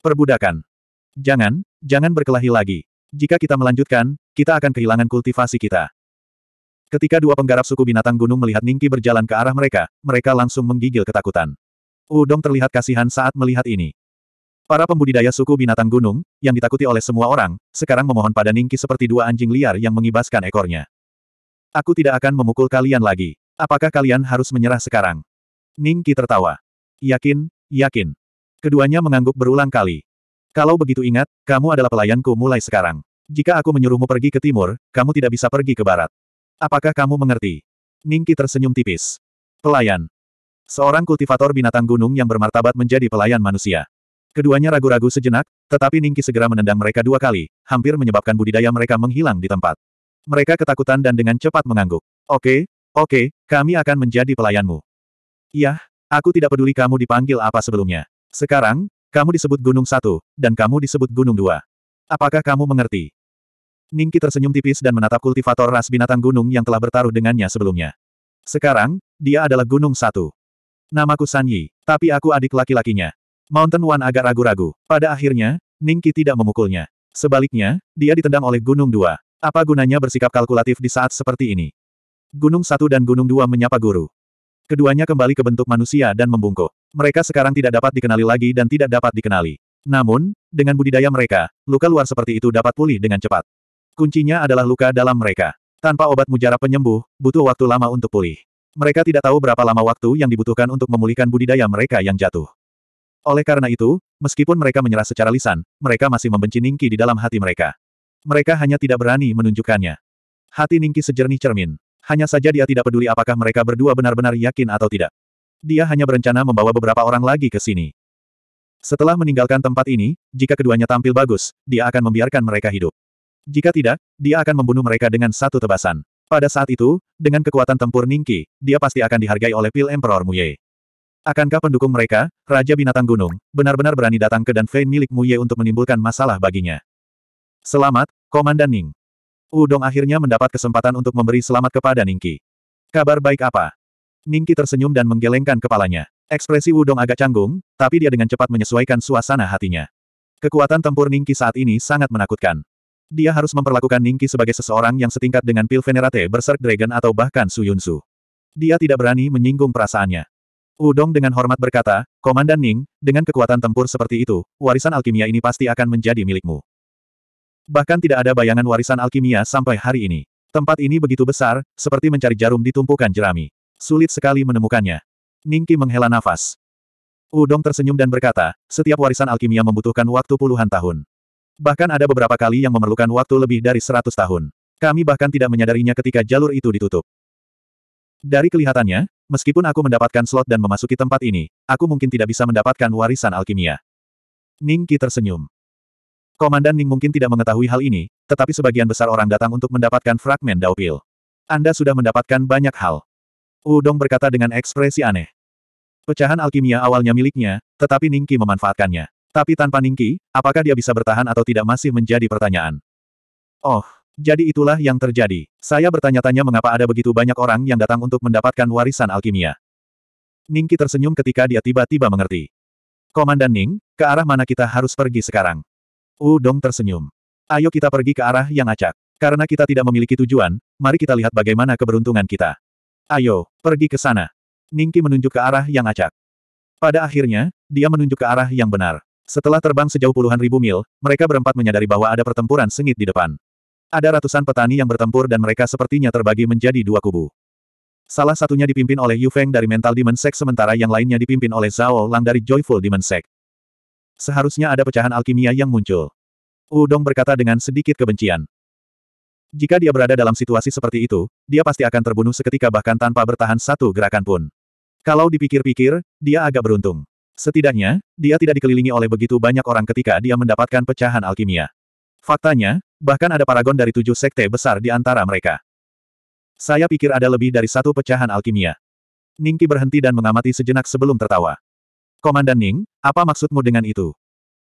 Perbudakan. Jangan, jangan berkelahi lagi. Jika kita melanjutkan, kita akan kehilangan kultivasi kita. Ketika dua penggarap suku binatang gunung melihat Ningki berjalan ke arah mereka, mereka langsung menggigil ketakutan. Udong terlihat kasihan saat melihat ini. Para pembudidaya suku binatang gunung, yang ditakuti oleh semua orang, sekarang memohon pada Ningki seperti dua anjing liar yang mengibaskan ekornya. Aku tidak akan memukul kalian lagi. Apakah kalian harus menyerah sekarang? Ningki tertawa. Yakin, yakin. Keduanya mengangguk berulang kali. Kalau begitu ingat, kamu adalah pelayanku mulai sekarang. Jika aku menyuruhmu pergi ke timur, kamu tidak bisa pergi ke barat. Apakah kamu mengerti? Ningki tersenyum tipis. Pelayan. Seorang kultivator binatang gunung yang bermartabat menjadi pelayan manusia. Keduanya ragu-ragu sejenak, tetapi Ningki segera menendang mereka dua kali, hampir menyebabkan budidaya mereka menghilang di tempat. Mereka ketakutan dan dengan cepat mengangguk. Oke, oke, kami akan menjadi pelayanmu. Yah, aku tidak peduli kamu dipanggil apa sebelumnya. Sekarang, kamu disebut Gunung Satu, dan kamu disebut Gunung Dua. Apakah kamu mengerti? Ningki tersenyum tipis dan menatap kultivator ras binatang gunung yang telah bertaruh dengannya sebelumnya. Sekarang, dia adalah Gunung Satu. Namaku Yi, tapi aku adik laki-lakinya. Mountain One agak ragu-ragu. Pada akhirnya, Ningki tidak memukulnya. Sebaliknya, dia ditendang oleh Gunung Dua. Apa gunanya bersikap kalkulatif di saat seperti ini? Gunung Satu dan Gunung Dua menyapa guru. Keduanya kembali ke bentuk manusia dan membungkuk. Mereka sekarang tidak dapat dikenali lagi dan tidak dapat dikenali. Namun, dengan budidaya mereka, luka luar seperti itu dapat pulih dengan cepat. Kuncinya adalah luka dalam mereka. Tanpa obat mujarab penyembuh, butuh waktu lama untuk pulih. Mereka tidak tahu berapa lama waktu yang dibutuhkan untuk memulihkan budidaya mereka yang jatuh. Oleh karena itu, meskipun mereka menyerah secara lisan, mereka masih membenci Ningki di dalam hati mereka. Mereka hanya tidak berani menunjukkannya. Hati Ningki sejernih cermin. Hanya saja dia tidak peduli apakah mereka berdua benar-benar yakin atau tidak. Dia hanya berencana membawa beberapa orang lagi ke sini. Setelah meninggalkan tempat ini, jika keduanya tampil bagus, dia akan membiarkan mereka hidup. Jika tidak, dia akan membunuh mereka dengan satu tebasan. Pada saat itu, dengan kekuatan tempur Ningki, dia pasti akan dihargai oleh Pil Emperor Muye. Akankah pendukung mereka, Raja Binatang Gunung, benar-benar berani datang ke Danfei milik Muye untuk menimbulkan masalah baginya? Selamat, Komandan Ning. Udong akhirnya mendapat kesempatan untuk memberi selamat kepada Ningki. Kabar baik apa? Ningki tersenyum dan menggelengkan kepalanya. Ekspresi Wudong agak canggung, tapi dia dengan cepat menyesuaikan suasana hatinya. Kekuatan tempur Ningki saat ini sangat menakutkan. Dia harus memperlakukan Ningki sebagai seseorang yang setingkat dengan Pil Venerate Berserk Dragon atau bahkan Su Yunsu. Dia tidak berani menyinggung perasaannya. Wudong dengan hormat berkata, Komandan Ning, dengan kekuatan tempur seperti itu, warisan alkimia ini pasti akan menjadi milikmu. Bahkan tidak ada bayangan warisan alkimia sampai hari ini. Tempat ini begitu besar, seperti mencari jarum di tumpukan jerami. Sulit sekali menemukannya. Ningki menghela nafas. Udong tersenyum dan berkata, setiap warisan alkimia membutuhkan waktu puluhan tahun. Bahkan ada beberapa kali yang memerlukan waktu lebih dari seratus tahun. Kami bahkan tidak menyadarinya ketika jalur itu ditutup. Dari kelihatannya, meskipun aku mendapatkan slot dan memasuki tempat ini, aku mungkin tidak bisa mendapatkan warisan alkimia. Ningki tersenyum. Komandan Ning mungkin tidak mengetahui hal ini, tetapi sebagian besar orang datang untuk mendapatkan fragmen Daupil. Anda sudah mendapatkan banyak hal. Udong berkata dengan ekspresi aneh. Pecahan alkimia awalnya miliknya, tetapi Ningki memanfaatkannya. Tapi tanpa Ningki, apakah dia bisa bertahan atau tidak masih menjadi pertanyaan. Oh, jadi itulah yang terjadi. Saya bertanya-tanya mengapa ada begitu banyak orang yang datang untuk mendapatkan warisan alkimia. Ningki tersenyum ketika dia tiba-tiba mengerti. Komandan Ning, ke arah mana kita harus pergi sekarang? Udong tersenyum. Ayo kita pergi ke arah yang acak. Karena kita tidak memiliki tujuan, mari kita lihat bagaimana keberuntungan kita. Ayo, pergi ke sana. Ningki menunjuk ke arah yang acak. Pada akhirnya, dia menunjuk ke arah yang benar. Setelah terbang sejauh puluhan ribu mil, mereka berempat menyadari bahwa ada pertempuran sengit di depan. Ada ratusan petani yang bertempur dan mereka sepertinya terbagi menjadi dua kubu. Salah satunya dipimpin oleh Yu Feng dari Mental Demon Sect sementara yang lainnya dipimpin oleh Zhao Lang dari Joyful Demon Sect. Seharusnya ada pecahan alkimia yang muncul. Udong berkata dengan sedikit kebencian. Jika dia berada dalam situasi seperti itu, dia pasti akan terbunuh seketika bahkan tanpa bertahan satu gerakan pun. Kalau dipikir-pikir, dia agak beruntung. Setidaknya, dia tidak dikelilingi oleh begitu banyak orang ketika dia mendapatkan pecahan alkimia. Faktanya, bahkan ada paragon dari tujuh sekte besar di antara mereka. Saya pikir ada lebih dari satu pecahan alkimia. Ningki berhenti dan mengamati sejenak sebelum tertawa. Komandan Ning, apa maksudmu dengan itu?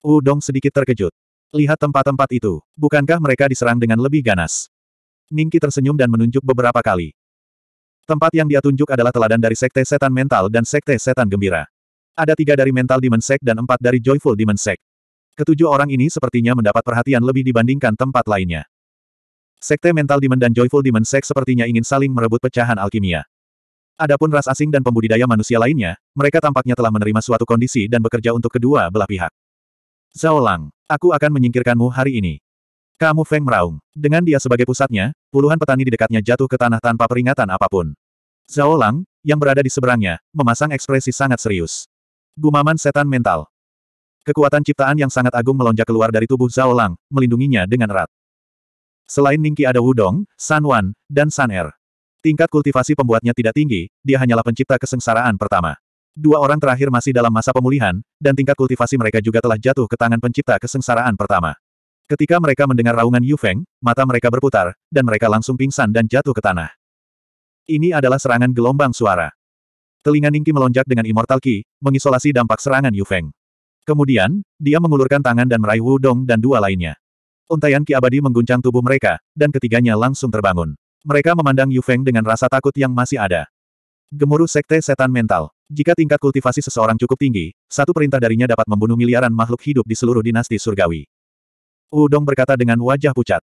Udong sedikit terkejut. Lihat tempat-tempat itu. Bukankah mereka diserang dengan lebih ganas? Ningki tersenyum dan menunjuk beberapa kali. Tempat yang dia tunjuk adalah teladan dari Sekte Setan Mental dan Sekte Setan Gembira. Ada tiga dari Mental Demon Sect dan empat dari Joyful Demon Sect. Ketujuh orang ini sepertinya mendapat perhatian lebih dibandingkan tempat lainnya. Sekte Mental Demon dan Joyful Demon Sect sepertinya ingin saling merebut pecahan alkimia. Adapun ras asing dan pembudidaya manusia lainnya, mereka tampaknya telah menerima suatu kondisi dan bekerja untuk kedua belah pihak. Zhao Lang, aku akan menyingkirkanmu hari ini. Kamu Feng meraung. Dengan dia sebagai pusatnya, puluhan petani di dekatnya jatuh ke tanah tanpa peringatan apapun. Zhao Lang, yang berada di seberangnya, memasang ekspresi sangat serius. Gumaman setan mental. Kekuatan ciptaan yang sangat agung melonjak keluar dari tubuh Zhao Lang, melindunginya dengan erat. Selain Ningki ada Wudong, San Wan, dan San Er. Tingkat kultivasi pembuatnya tidak tinggi, dia hanyalah pencipta kesengsaraan pertama. Dua orang terakhir masih dalam masa pemulihan, dan tingkat kultivasi mereka juga telah jatuh ke tangan pencipta kesengsaraan pertama. Ketika mereka mendengar raungan Yu Feng, mata mereka berputar, dan mereka langsung pingsan dan jatuh ke tanah. Ini adalah serangan gelombang suara. Telinga Ningki melonjak dengan Immortal Ki, mengisolasi dampak serangan Yu Feng. Kemudian, dia mengulurkan tangan dan meraih Wu Dong dan dua lainnya. Untaian Ki abadi mengguncang tubuh mereka, dan ketiganya langsung terbangun. Mereka memandang Yu Feng dengan rasa takut yang masih ada. Gemuruh Sekte Setan Mental. Jika tingkat kultivasi seseorang cukup tinggi, satu perintah darinya dapat membunuh miliaran makhluk hidup di seluruh dinasti surgawi. Udong berkata dengan wajah pucat.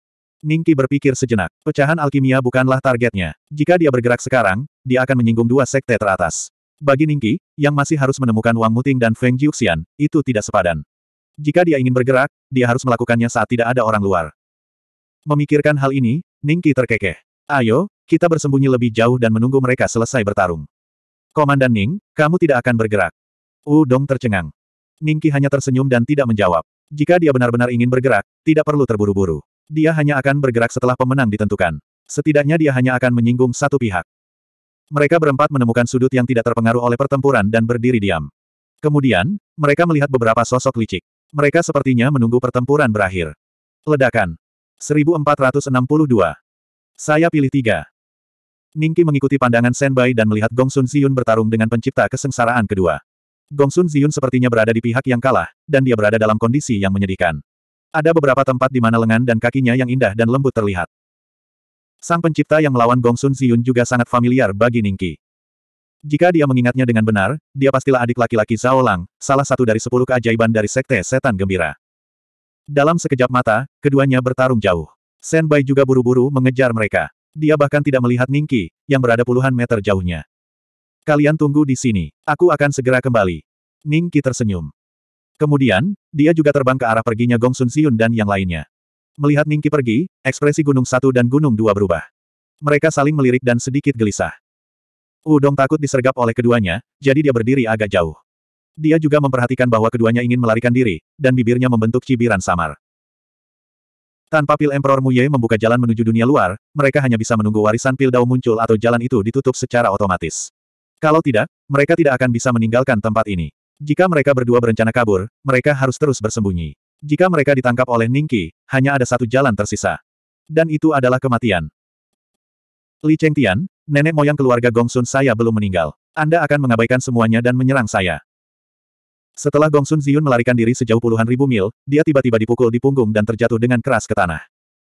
Ningki berpikir sejenak. Pecahan alkimia bukanlah targetnya. Jika dia bergerak sekarang, dia akan menyinggung dua sekte teratas. Bagi Ningki, yang masih harus menemukan Wang Muting dan Feng Jiuxian, itu tidak sepadan. Jika dia ingin bergerak, dia harus melakukannya saat tidak ada orang luar. Memikirkan hal ini, Ningki terkekeh. Ayo, kita bersembunyi lebih jauh dan menunggu mereka selesai bertarung. Komandan Ning, kamu tidak akan bergerak. Udong tercengang. Ningki hanya tersenyum dan tidak menjawab. Jika dia benar-benar ingin bergerak, tidak perlu terburu-buru. Dia hanya akan bergerak setelah pemenang ditentukan. Setidaknya dia hanya akan menyinggung satu pihak. Mereka berempat menemukan sudut yang tidak terpengaruh oleh pertempuran dan berdiri diam. Kemudian, mereka melihat beberapa sosok licik. Mereka sepertinya menunggu pertempuran berakhir. Ledakan. 1462. Saya pilih tiga. Ningki mengikuti pandangan Senbai dan melihat Gongsun Sun bertarung dengan pencipta kesengsaraan kedua. Gongsun Ziyun sepertinya berada di pihak yang kalah, dan dia berada dalam kondisi yang menyedihkan. Ada beberapa tempat di mana lengan dan kakinya yang indah dan lembut terlihat. Sang pencipta yang melawan Gongsun Ziyun juga sangat familiar bagi Ningki. Jika dia mengingatnya dengan benar, dia pastilah adik laki-laki Zhao Lang, salah satu dari sepuluh keajaiban dari Sekte Setan Gembira. Dalam sekejap mata, keduanya bertarung jauh. Senbai juga buru-buru mengejar mereka. Dia bahkan tidak melihat Ningki, yang berada puluhan meter jauhnya. Kalian tunggu di sini. Aku akan segera kembali. Ning Qi tersenyum. Kemudian, dia juga terbang ke arah perginya Gong Sun Xiun dan yang lainnya. Melihat Ning Qi pergi, ekspresi Gunung Satu dan Gunung Dua berubah. Mereka saling melirik dan sedikit gelisah. Udong takut disergap oleh keduanya, jadi dia berdiri agak jauh. Dia juga memperhatikan bahwa keduanya ingin melarikan diri, dan bibirnya membentuk cibiran samar. Tanpa pil Emperor Muye membuka jalan menuju dunia luar, mereka hanya bisa menunggu warisan pil Dao muncul atau jalan itu ditutup secara otomatis. Kalau tidak, mereka tidak akan bisa meninggalkan tempat ini. Jika mereka berdua berencana kabur, mereka harus terus bersembunyi. Jika mereka ditangkap oleh Ningqi, hanya ada satu jalan tersisa. Dan itu adalah kematian. Li Chengtian, nenek moyang keluarga Gongsun saya belum meninggal. Anda akan mengabaikan semuanya dan menyerang saya. Setelah Gongsun Ziyun melarikan diri sejauh puluhan ribu mil, dia tiba-tiba dipukul di punggung dan terjatuh dengan keras ke tanah.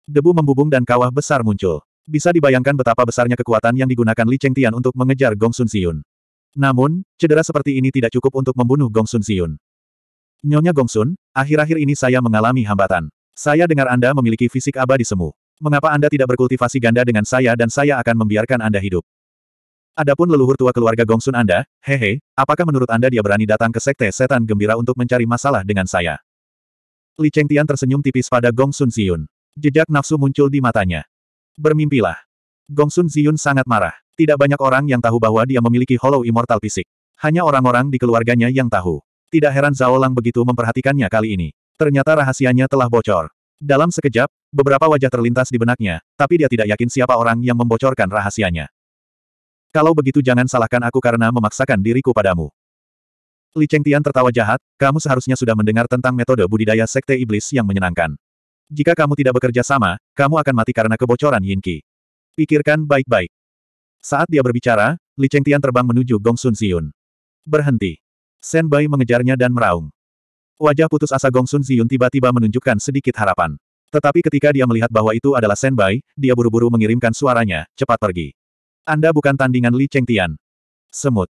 Debu membubung dan kawah besar muncul. Bisa dibayangkan betapa besarnya kekuatan yang digunakan Li Cheng Tian untuk mengejar Gong Sun Xiyun. Namun, cedera seperti ini tidak cukup untuk membunuh Gong Sun Xiyun. Nyonya Gong Sun, akhir-akhir ini saya mengalami hambatan. Saya dengar Anda memiliki fisik abadi semu. Mengapa Anda tidak berkultivasi ganda dengan saya dan saya akan membiarkan Anda hidup? Adapun leluhur tua keluarga Gongsun Anda, hehe, apakah menurut Anda dia berani datang ke sekte setan gembira untuk mencari masalah dengan saya? Li Cheng Tian tersenyum tipis pada Gongsun Xiyun. Jejak nafsu muncul di matanya. Bermimpilah. Gongsun Ziyun sangat marah. Tidak banyak orang yang tahu bahwa dia memiliki Hollow Immortal fisik. Hanya orang-orang di keluarganya yang tahu. Tidak heran Zhao Lang begitu memperhatikannya kali ini. Ternyata rahasianya telah bocor. Dalam sekejap, beberapa wajah terlintas di benaknya, tapi dia tidak yakin siapa orang yang membocorkan rahasianya. Kalau begitu jangan salahkan aku karena memaksakan diriku padamu. Li Cheng Tian tertawa jahat, kamu seharusnya sudah mendengar tentang metode budidaya Sekte Iblis yang menyenangkan. Jika kamu tidak bekerja sama, kamu akan mati karena kebocoran Yin Qi. Pikirkan baik-baik. Saat dia berbicara, Li Chengtian terbang menuju Gong Sun Xiyun. Berhenti. Shen Bai mengejarnya dan meraung. Wajah putus asa Gong Sun Xiyun tiba-tiba menunjukkan sedikit harapan. Tetapi ketika dia melihat bahwa itu adalah Shen Bai, dia buru-buru mengirimkan suaranya, cepat pergi. Anda bukan tandingan Li Chengtian. Semut.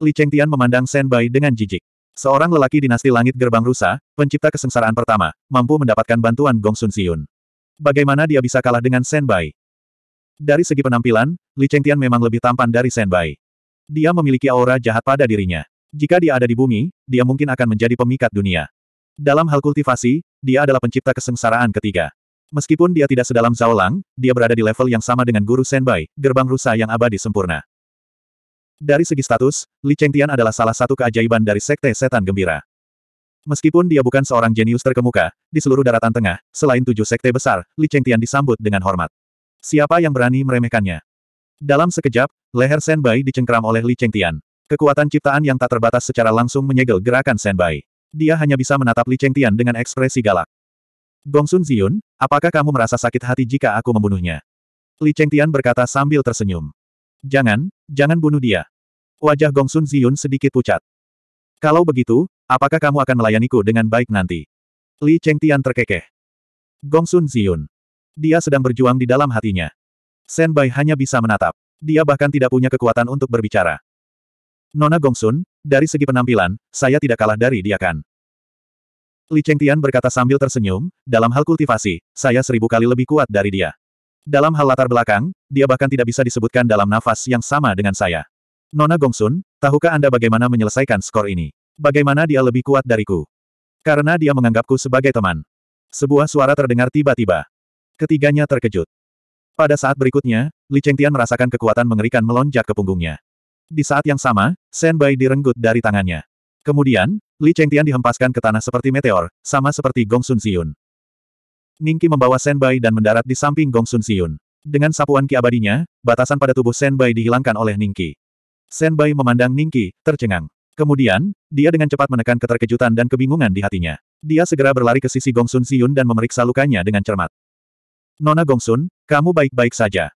Li Chengtian memandang Shen Bai dengan jijik. Seorang lelaki dinasti langit gerbang rusa, pencipta kesengsaraan pertama, mampu mendapatkan bantuan Gong Sun Siyun. Bagaimana dia bisa kalah dengan Sen Bai? Dari segi penampilan, Li Cheng Tian memang lebih tampan dari Sen Bai. Dia memiliki aura jahat pada dirinya. Jika dia ada di bumi, dia mungkin akan menjadi pemikat dunia. Dalam hal kultivasi, dia adalah pencipta kesengsaraan ketiga. Meskipun dia tidak sedalam Zhao Lang, dia berada di level yang sama dengan guru Senbai, gerbang rusa yang abadi sempurna. Dari segi status, Li Chengtian adalah salah satu keajaiban dari Sekte Setan Gembira. Meskipun dia bukan seorang jenius terkemuka, di seluruh daratan tengah, selain tujuh sekte besar, Li Chengtian disambut dengan hormat. Siapa yang berani meremehkannya? Dalam sekejap, leher Bai dicengkram oleh Li Chengtian. Kekuatan ciptaan yang tak terbatas secara langsung menyegel gerakan Bai. Dia hanya bisa menatap Li Chengtian dengan ekspresi galak. Gong Sun Ziyun, apakah kamu merasa sakit hati jika aku membunuhnya? Li Chengtian berkata sambil tersenyum. Jangan, jangan bunuh dia. Wajah Gongsun Ziyun sedikit pucat. Kalau begitu, apakah kamu akan melayaniku dengan baik nanti? Li Chengtian terkekeh. Gongsun Ziyun. Dia sedang berjuang di dalam hatinya. Sen Bai hanya bisa menatap. Dia bahkan tidak punya kekuatan untuk berbicara. Nona Gongsun, dari segi penampilan, saya tidak kalah dari dia kan. Li Chengtian berkata sambil tersenyum, dalam hal kultivasi, saya seribu kali lebih kuat dari dia. Dalam hal latar belakang, dia bahkan tidak bisa disebutkan dalam nafas yang sama dengan saya. Nona Gongsun, tahukah Anda bagaimana menyelesaikan skor ini? Bagaimana dia lebih kuat dariku? Karena dia menganggapku sebagai teman. Sebuah suara terdengar tiba-tiba. Ketiganya terkejut. Pada saat berikutnya, Li Chengtian merasakan kekuatan mengerikan melonjak ke punggungnya. Di saat yang sama, Shen Bai direnggut dari tangannya. Kemudian, Li Chengtian dihempaskan ke tanah seperti meteor, sama seperti Gongsun Sun Ningki membawa Senbai dan mendarat di samping Gong Sun Dengan sapuan ki abadinya, batasan pada tubuh Senbai dihilangkan oleh Ningki. Senbai memandang Ningki, tercengang. Kemudian, dia dengan cepat menekan keterkejutan dan kebingungan di hatinya. Dia segera berlari ke sisi Gongsun Siyun dan memeriksa lukanya dengan cermat. Nona Gongsun, kamu baik-baik saja.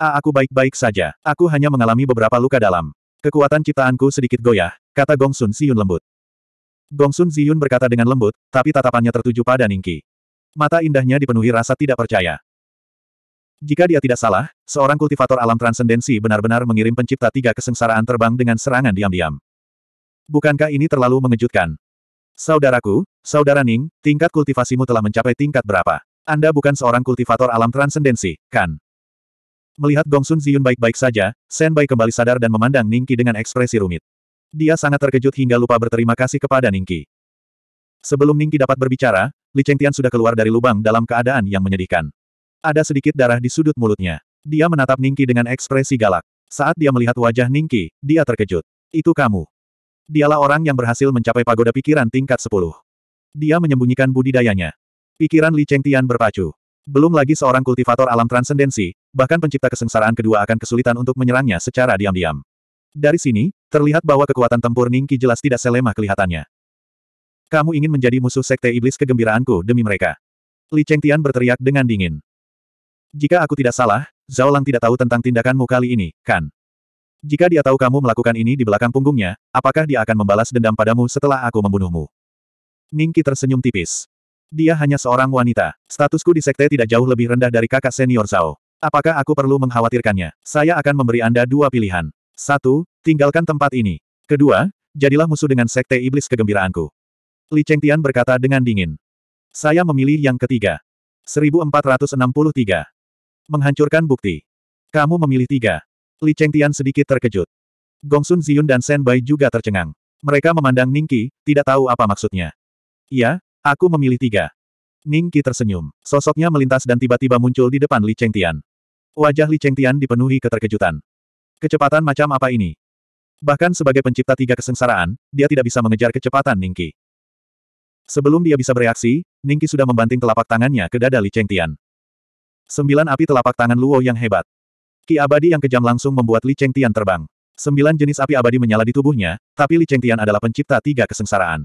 A ah, aku baik-baik saja. Aku hanya mengalami beberapa luka dalam. Kekuatan ciptaanku sedikit goyah, kata Gongsun Siyun lembut. Gongsun Siyun berkata dengan lembut, tapi tatapannya tertuju pada Ningki. Mata indahnya dipenuhi rasa tidak percaya. Jika dia tidak salah, seorang kultivator alam transendensi benar-benar mengirim pencipta tiga kesengsaraan terbang dengan serangan diam-diam. Bukankah ini terlalu mengejutkan? Saudaraku, saudara Ning, tingkat kultivasimu telah mencapai tingkat berapa? Anda bukan seorang kultivator alam transendensi, kan? Melihat Gongsun Ziyun baik-baik saja, Senbai kembali sadar dan memandang Ningki dengan ekspresi rumit. Dia sangat terkejut hingga lupa berterima kasih kepada Ningki. Sebelum Ningki dapat berbicara, Li Chengtian sudah keluar dari lubang dalam keadaan yang menyedihkan. Ada sedikit darah di sudut mulutnya. Dia menatap Ningki dengan ekspresi galak. Saat dia melihat wajah Ningki, dia terkejut. Itu kamu. Dialah orang yang berhasil mencapai pagoda pikiran tingkat 10. Dia menyembunyikan budidayanya. Pikiran Li Chengtian berpacu. Belum lagi seorang kultivator alam transendensi, bahkan pencipta kesengsaraan kedua akan kesulitan untuk menyerangnya secara diam-diam. Dari sini, terlihat bahwa kekuatan tempur Ningki jelas tidak selemah kelihatannya. Kamu ingin menjadi musuh sekte iblis kegembiraanku demi mereka. Li Chengtian berteriak dengan dingin. Jika aku tidak salah, Zhao Lang tidak tahu tentang tindakanmu kali ini, kan? Jika dia tahu kamu melakukan ini di belakang punggungnya, apakah dia akan membalas dendam padamu setelah aku membunuhmu? Ningki tersenyum tipis. Dia hanya seorang wanita. Statusku di sekte tidak jauh lebih rendah dari kakak senior Zhao. Apakah aku perlu mengkhawatirkannya? Saya akan memberi Anda dua pilihan. Satu, tinggalkan tempat ini. Kedua, jadilah musuh dengan sekte iblis kegembiraanku. Li Chengtian berkata dengan dingin. Saya memilih yang ketiga. 1463. Menghancurkan bukti. Kamu memilih tiga. Li Chengtian sedikit terkejut. Gongsun Ziyun dan Sen Bai juga tercengang. Mereka memandang Ningqi, tidak tahu apa maksudnya. Iya, aku memilih tiga. Ningqi tersenyum. Sosoknya melintas dan tiba-tiba muncul di depan Li Chengtian. Wajah Li Chengtian dipenuhi keterkejutan. Kecepatan macam apa ini? Bahkan sebagai pencipta tiga kesengsaraan, dia tidak bisa mengejar kecepatan Ningki. Sebelum dia bisa bereaksi, Ningki sudah membanting telapak tangannya ke dada Li Chengtian. Sembilan api telapak tangan Luo yang hebat. Ki abadi yang kejam langsung membuat Li Chengtian terbang. Sembilan jenis api abadi menyala di tubuhnya, tapi Li Chengtian adalah pencipta tiga kesengsaraan.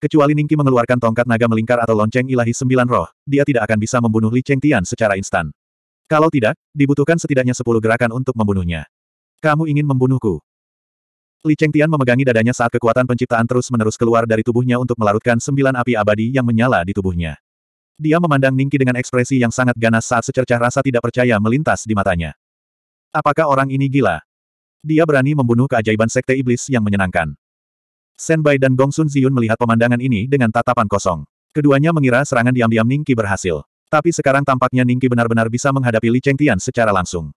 Kecuali Ningki mengeluarkan tongkat naga melingkar atau lonceng ilahi sembilan roh, dia tidak akan bisa membunuh Li Chengtian secara instan. Kalau tidak, dibutuhkan setidaknya sepuluh gerakan untuk membunuhnya. Kamu ingin membunuhku? Li Chengtian memegangi dadanya saat kekuatan penciptaan terus-menerus keluar dari tubuhnya untuk melarutkan sembilan api abadi yang menyala di tubuhnya. Dia memandang Ningki dengan ekspresi yang sangat ganas saat secercah rasa tidak percaya melintas di matanya. Apakah orang ini gila? Dia berani membunuh keajaiban sekte iblis yang menyenangkan. Senbai dan Gongsun Ziyun melihat pemandangan ini dengan tatapan kosong. Keduanya mengira serangan diam-diam Ningki berhasil. Tapi sekarang tampaknya Ningki benar-benar bisa menghadapi Li Chengtian secara langsung.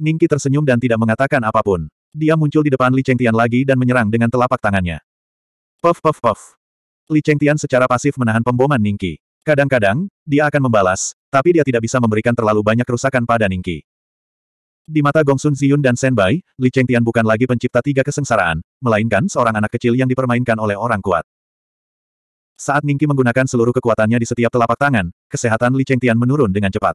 Ningki tersenyum dan tidak mengatakan apapun. Dia muncul di depan Li Chengtian lagi dan menyerang dengan telapak tangannya. Puff puff puff. Li Chengtian secara pasif menahan pemboman Ningki. Kadang-kadang, dia akan membalas, tapi dia tidak bisa memberikan terlalu banyak kerusakan pada Ningki. Di mata Gongsun Ziyun dan Bai, Li Chengtian bukan lagi pencipta tiga kesengsaraan, melainkan seorang anak kecil yang dipermainkan oleh orang kuat. Saat Ningki menggunakan seluruh kekuatannya di setiap telapak tangan, kesehatan Li Chengtian menurun dengan cepat.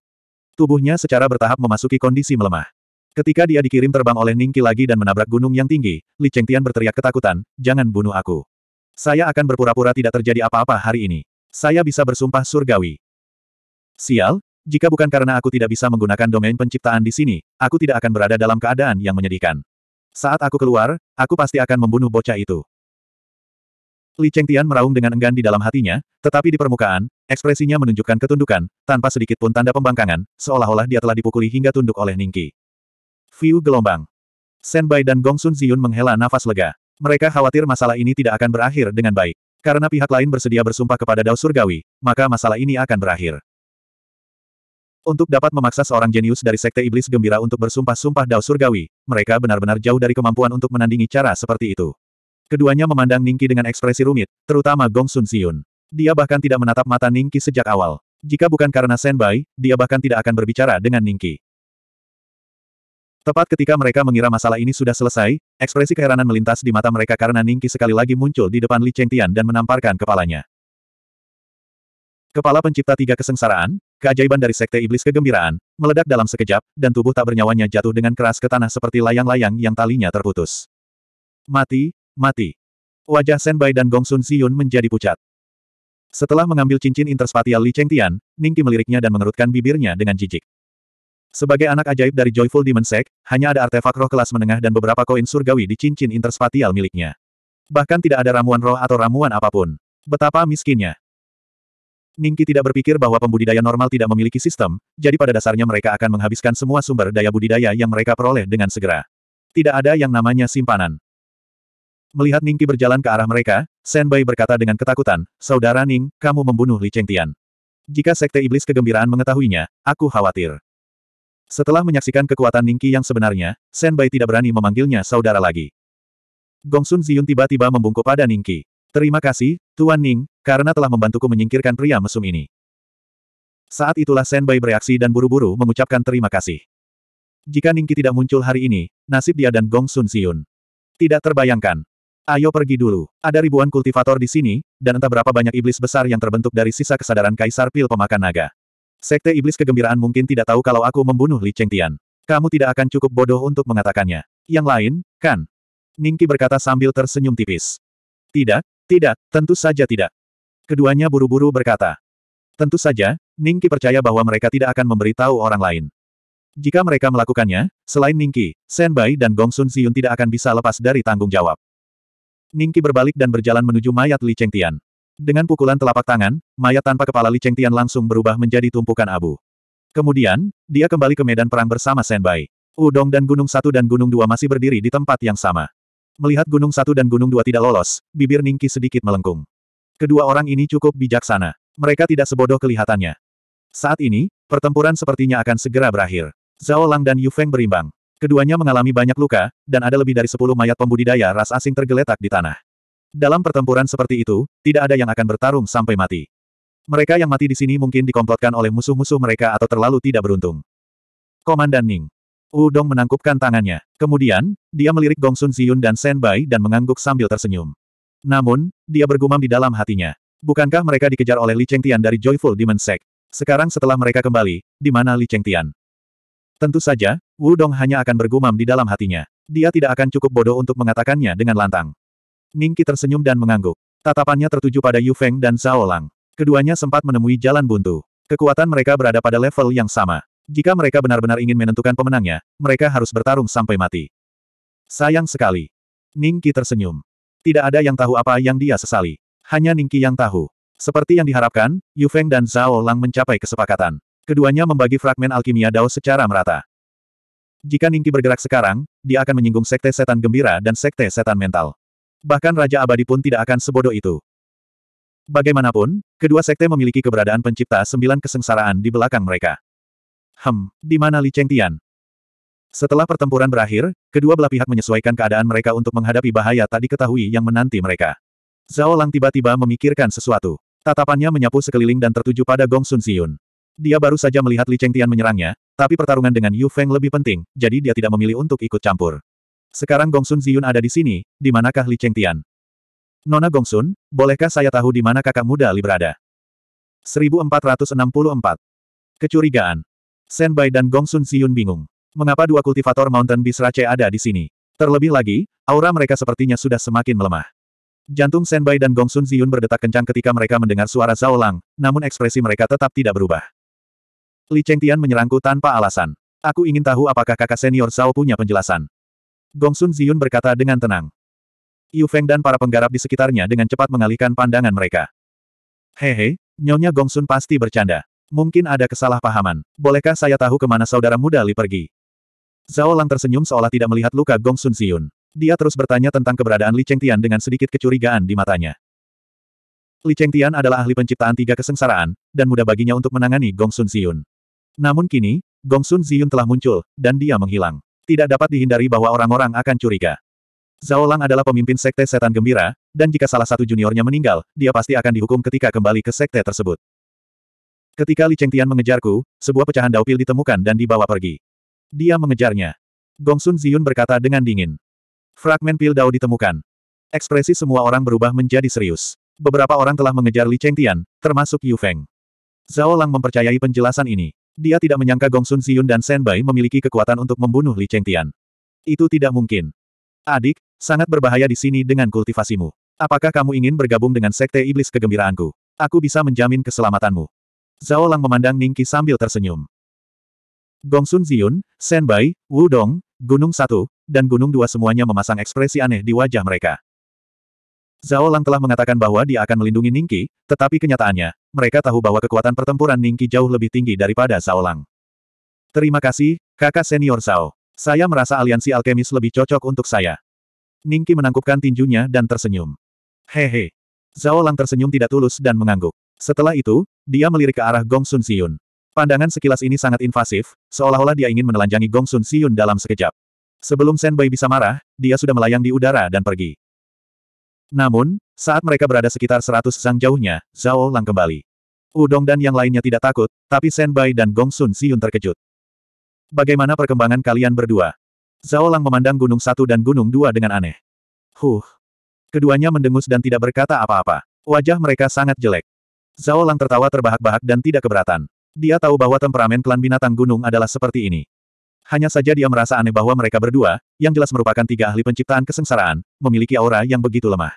Tubuhnya secara bertahap memasuki kondisi melemah. Ketika dia dikirim terbang oleh Ningki lagi dan menabrak gunung yang tinggi, Li Chengtian berteriak ketakutan, jangan bunuh aku. Saya akan berpura-pura tidak terjadi apa-apa hari ini. Saya bisa bersumpah surgawi. Sial, jika bukan karena aku tidak bisa menggunakan domain penciptaan di sini, aku tidak akan berada dalam keadaan yang menyedihkan. Saat aku keluar, aku pasti akan membunuh bocah itu. Li Chengtian meraung dengan enggan di dalam hatinya, tetapi di permukaan, ekspresinya menunjukkan ketundukan, tanpa sedikit pun tanda pembangkangan, seolah-olah dia telah dipukuli hingga tunduk oleh Ningki. View gelombang. Senbai dan Gong Sun Ziyun menghela nafas lega. Mereka khawatir masalah ini tidak akan berakhir dengan baik. Karena pihak lain bersedia bersumpah kepada Dao Surgawi, maka masalah ini akan berakhir. Untuk dapat memaksa seorang jenius dari Sekte Iblis Gembira untuk bersumpah-sumpah Dao Surgawi, mereka benar-benar jauh dari kemampuan untuk menandingi cara seperti itu. Keduanya memandang Ningki dengan ekspresi rumit, terutama Gong Sun Ziyun. Dia bahkan tidak menatap mata Ningki sejak awal. Jika bukan karena Senbai, dia bahkan tidak akan berbicara dengan Ningki. Tepat ketika mereka mengira masalah ini sudah selesai, ekspresi keheranan melintas di mata mereka karena Ningki sekali lagi muncul di depan Li Chengtian dan menamparkan kepalanya. Kepala pencipta tiga kesengsaraan, keajaiban dari sekte iblis kegembiraan, meledak dalam sekejap, dan tubuh tak bernyawanya jatuh dengan keras ke tanah seperti layang-layang yang talinya terputus. Mati, mati. Wajah Bai dan Gong Sun Xiyun menjadi pucat. Setelah mengambil cincin interspatial Li Chengtian, Ningki meliriknya dan mengerutkan bibirnya dengan jijik. Sebagai anak ajaib dari Joyful Demon Sect, hanya ada artefak roh kelas menengah dan beberapa koin surgawi di cincin interspatial miliknya. Bahkan tidak ada ramuan roh atau ramuan apapun. Betapa miskinnya. Ningki tidak berpikir bahwa pembudidaya normal tidak memiliki sistem, jadi pada dasarnya mereka akan menghabiskan semua sumber daya budidaya yang mereka peroleh dengan segera. Tidak ada yang namanya simpanan. Melihat Ningki berjalan ke arah mereka, Senbei berkata dengan ketakutan, Saudara Ning, kamu membunuh Li Chengtian. Jika Sekte Iblis Kegembiraan mengetahuinya, aku khawatir. Setelah menyaksikan kekuatan Ningki yang sebenarnya, Shen Bai tidak berani memanggilnya saudara lagi. Gongsun Ziyun tiba-tiba membungkuk pada Ningki. Terima kasih, Tuan Ning, karena telah membantuku menyingkirkan pria mesum ini. Saat itulah Shen Bai bereaksi dan buru-buru mengucapkan terima kasih. Jika Ningki tidak muncul hari ini, nasib dia dan Gongsun Ziyun. Tidak terbayangkan. Ayo pergi dulu. Ada ribuan kultivator di sini, dan entah berapa banyak iblis besar yang terbentuk dari sisa kesadaran Kaisar Pil Pemakan Naga. Sekte Iblis Kegembiraan mungkin tidak tahu kalau aku membunuh Li Chengtian. Kamu tidak akan cukup bodoh untuk mengatakannya. Yang lain, kan? Ningki berkata sambil tersenyum tipis. Tidak, tidak, tentu saja tidak. Keduanya buru-buru berkata. Tentu saja, Ningki percaya bahwa mereka tidak akan memberitahu orang lain. Jika mereka melakukannya, selain Ningki, Bai dan Gong Sun Siyun tidak akan bisa lepas dari tanggung jawab. Ningki berbalik dan berjalan menuju mayat Li Chengtian. Dengan pukulan telapak tangan, mayat tanpa kepala Li Chengtian langsung berubah menjadi tumpukan abu. Kemudian, dia kembali ke medan perang bersama Shen Senbai. Udong dan Gunung Satu dan Gunung Dua masih berdiri di tempat yang sama. Melihat Gunung Satu dan Gunung Dua tidak lolos, bibir Ningki sedikit melengkung. Kedua orang ini cukup bijaksana. Mereka tidak sebodoh kelihatannya. Saat ini, pertempuran sepertinya akan segera berakhir. Zhao Lang dan Yu Feng berimbang. Keduanya mengalami banyak luka, dan ada lebih dari sepuluh mayat pembudidaya ras asing tergeletak di tanah. Dalam pertempuran seperti itu, tidak ada yang akan bertarung sampai mati. Mereka yang mati di sini mungkin dikomplotkan oleh musuh-musuh mereka atau terlalu tidak beruntung. Komandan Ning. Udong menangkupkan tangannya. Kemudian, dia melirik Gongsun Sun Ziyun dan Sen Bai dan mengangguk sambil tersenyum. Namun, dia bergumam di dalam hatinya. Bukankah mereka dikejar oleh Li Cheng Tian dari Joyful Demon Sect? Sekarang setelah mereka kembali, di mana Li Cheng Tian? Tentu saja, Wu Dong hanya akan bergumam di dalam hatinya. Dia tidak akan cukup bodoh untuk mengatakannya dengan lantang. Ningki tersenyum dan mengangguk. Tatapannya tertuju pada Yu Feng dan Zhao Lang. Keduanya sempat menemui jalan buntu. Kekuatan mereka berada pada level yang sama. Jika mereka benar-benar ingin menentukan pemenangnya, mereka harus bertarung sampai mati. Sayang sekali. Ningki tersenyum. Tidak ada yang tahu apa yang dia sesali. Hanya Ningki yang tahu. Seperti yang diharapkan, Yu Feng dan Zhao Lang mencapai kesepakatan. Keduanya membagi fragmen alkimia Dao secara merata. Jika Ningki bergerak sekarang, dia akan menyinggung sekte setan gembira dan sekte setan mental bahkan Raja Abadi pun tidak akan sebodoh itu. Bagaimanapun, kedua sekte memiliki keberadaan pencipta sembilan kesengsaraan di belakang mereka. Hem, di mana Li Cheng Tian? Setelah pertempuran berakhir, kedua belah pihak menyesuaikan keadaan mereka untuk menghadapi bahaya tak diketahui yang menanti mereka. Zhao Lang tiba-tiba memikirkan sesuatu. Tatapannya menyapu sekeliling dan tertuju pada Gong Sun Xiyun. Dia baru saja melihat Li Cheng Tian menyerangnya, tapi pertarungan dengan Yu Feng lebih penting, jadi dia tidak memilih untuk ikut campur. Sekarang Gongsun Ziyun ada di sini, di manakah Li Chengtian? Nona Gongsun, bolehkah saya tahu di mana kakak muda Li berada? 1464. Kecurigaan. Sen Bai dan Gongsun Ziyun bingung. Mengapa dua kultivator Mountain Beast Rache ada di sini? Terlebih lagi, aura mereka sepertinya sudah semakin melemah. Jantung Senbai dan Gongsun Ziyun berdetak kencang ketika mereka mendengar suara Zhao Lang, namun ekspresi mereka tetap tidak berubah. Li Chengtian menyerangku tanpa alasan. Aku ingin tahu apakah kakak senior Zhao punya penjelasan. Gongsun Ziyun berkata dengan tenang. Yu Feng dan para penggarap di sekitarnya dengan cepat mengalihkan pandangan mereka. Hehe, nyonya Gongsun pasti bercanda. Mungkin ada kesalahpahaman. Bolehkah saya tahu kemana saudara muda Li pergi? Zhao Lang tersenyum seolah tidak melihat luka Gongsun Ziyun. Dia terus bertanya tentang keberadaan Li Chengtian dengan sedikit kecurigaan di matanya. Li Chengtian adalah ahli penciptaan tiga kesengsaraan, dan mudah baginya untuk menangani Gongsun Ziyun. Namun kini, Gongsun Ziyun telah muncul, dan dia menghilang. Tidak dapat dihindari bahwa orang-orang akan curiga. Zhao Lang adalah pemimpin sekte setan gembira, dan jika salah satu juniornya meninggal, dia pasti akan dihukum ketika kembali ke sekte tersebut. Ketika Li Chengtian mengejarku, sebuah pecahan daupil ditemukan dan dibawa pergi. Dia mengejarnya. Gongsun Ziyun berkata dengan dingin. Fragmen pil dao ditemukan. Ekspresi semua orang berubah menjadi serius. Beberapa orang telah mengejar Li Chengtian, termasuk Yu Feng. Zhao Lang mempercayai penjelasan ini. Dia tidak menyangka Gongsun Sun Xiyun dan Shen Bai memiliki kekuatan untuk membunuh Li Chengtian. Itu tidak mungkin. Adik, sangat berbahaya di sini dengan kultivasimu. Apakah kamu ingin bergabung dengan sekte iblis kegembiraanku? Aku bisa menjamin keselamatanmu. Zhao Lang memandang Ningki sambil tersenyum. Gongsun Ziyun, Senbai, Wudong, Gunung Satu, dan Gunung Dua semuanya memasang ekspresi aneh di wajah mereka. Zhao Lang telah mengatakan bahwa dia akan melindungi Ningqi, tetapi kenyataannya, mereka tahu bahwa kekuatan pertempuran Ningqi jauh lebih tinggi daripada Zhao Lang. Terima kasih, kakak senior Zhao. Saya merasa aliansi alkemis lebih cocok untuk saya. Ningqi menangkupkan tinjunya dan tersenyum. Hehe. Zhao Lang tersenyum tidak tulus dan mengangguk. Setelah itu, dia melirik ke arah Gong Sun Siyun. Pandangan sekilas ini sangat invasif, seolah-olah dia ingin menelanjangi Gong Sun Siyun dalam sekejap. Sebelum Senbei bisa marah, dia sudah melayang di udara dan pergi. Namun, saat mereka berada sekitar seratus sang jauhnya, Zhao Lang kembali. Udong dan yang lainnya tidak takut, tapi Shen Bai dan Gong Sun Siun terkejut. Bagaimana perkembangan kalian berdua? Zhao Lang memandang Gunung Satu dan Gunung Dua dengan aneh. Huh. Keduanya mendengus dan tidak berkata apa-apa. Wajah mereka sangat jelek. Zhao Lang tertawa terbahak-bahak dan tidak keberatan. Dia tahu bahwa temperamen klan binatang gunung adalah seperti ini. Hanya saja dia merasa aneh bahwa mereka berdua, yang jelas merupakan tiga ahli penciptaan kesengsaraan, memiliki aura yang begitu lemah.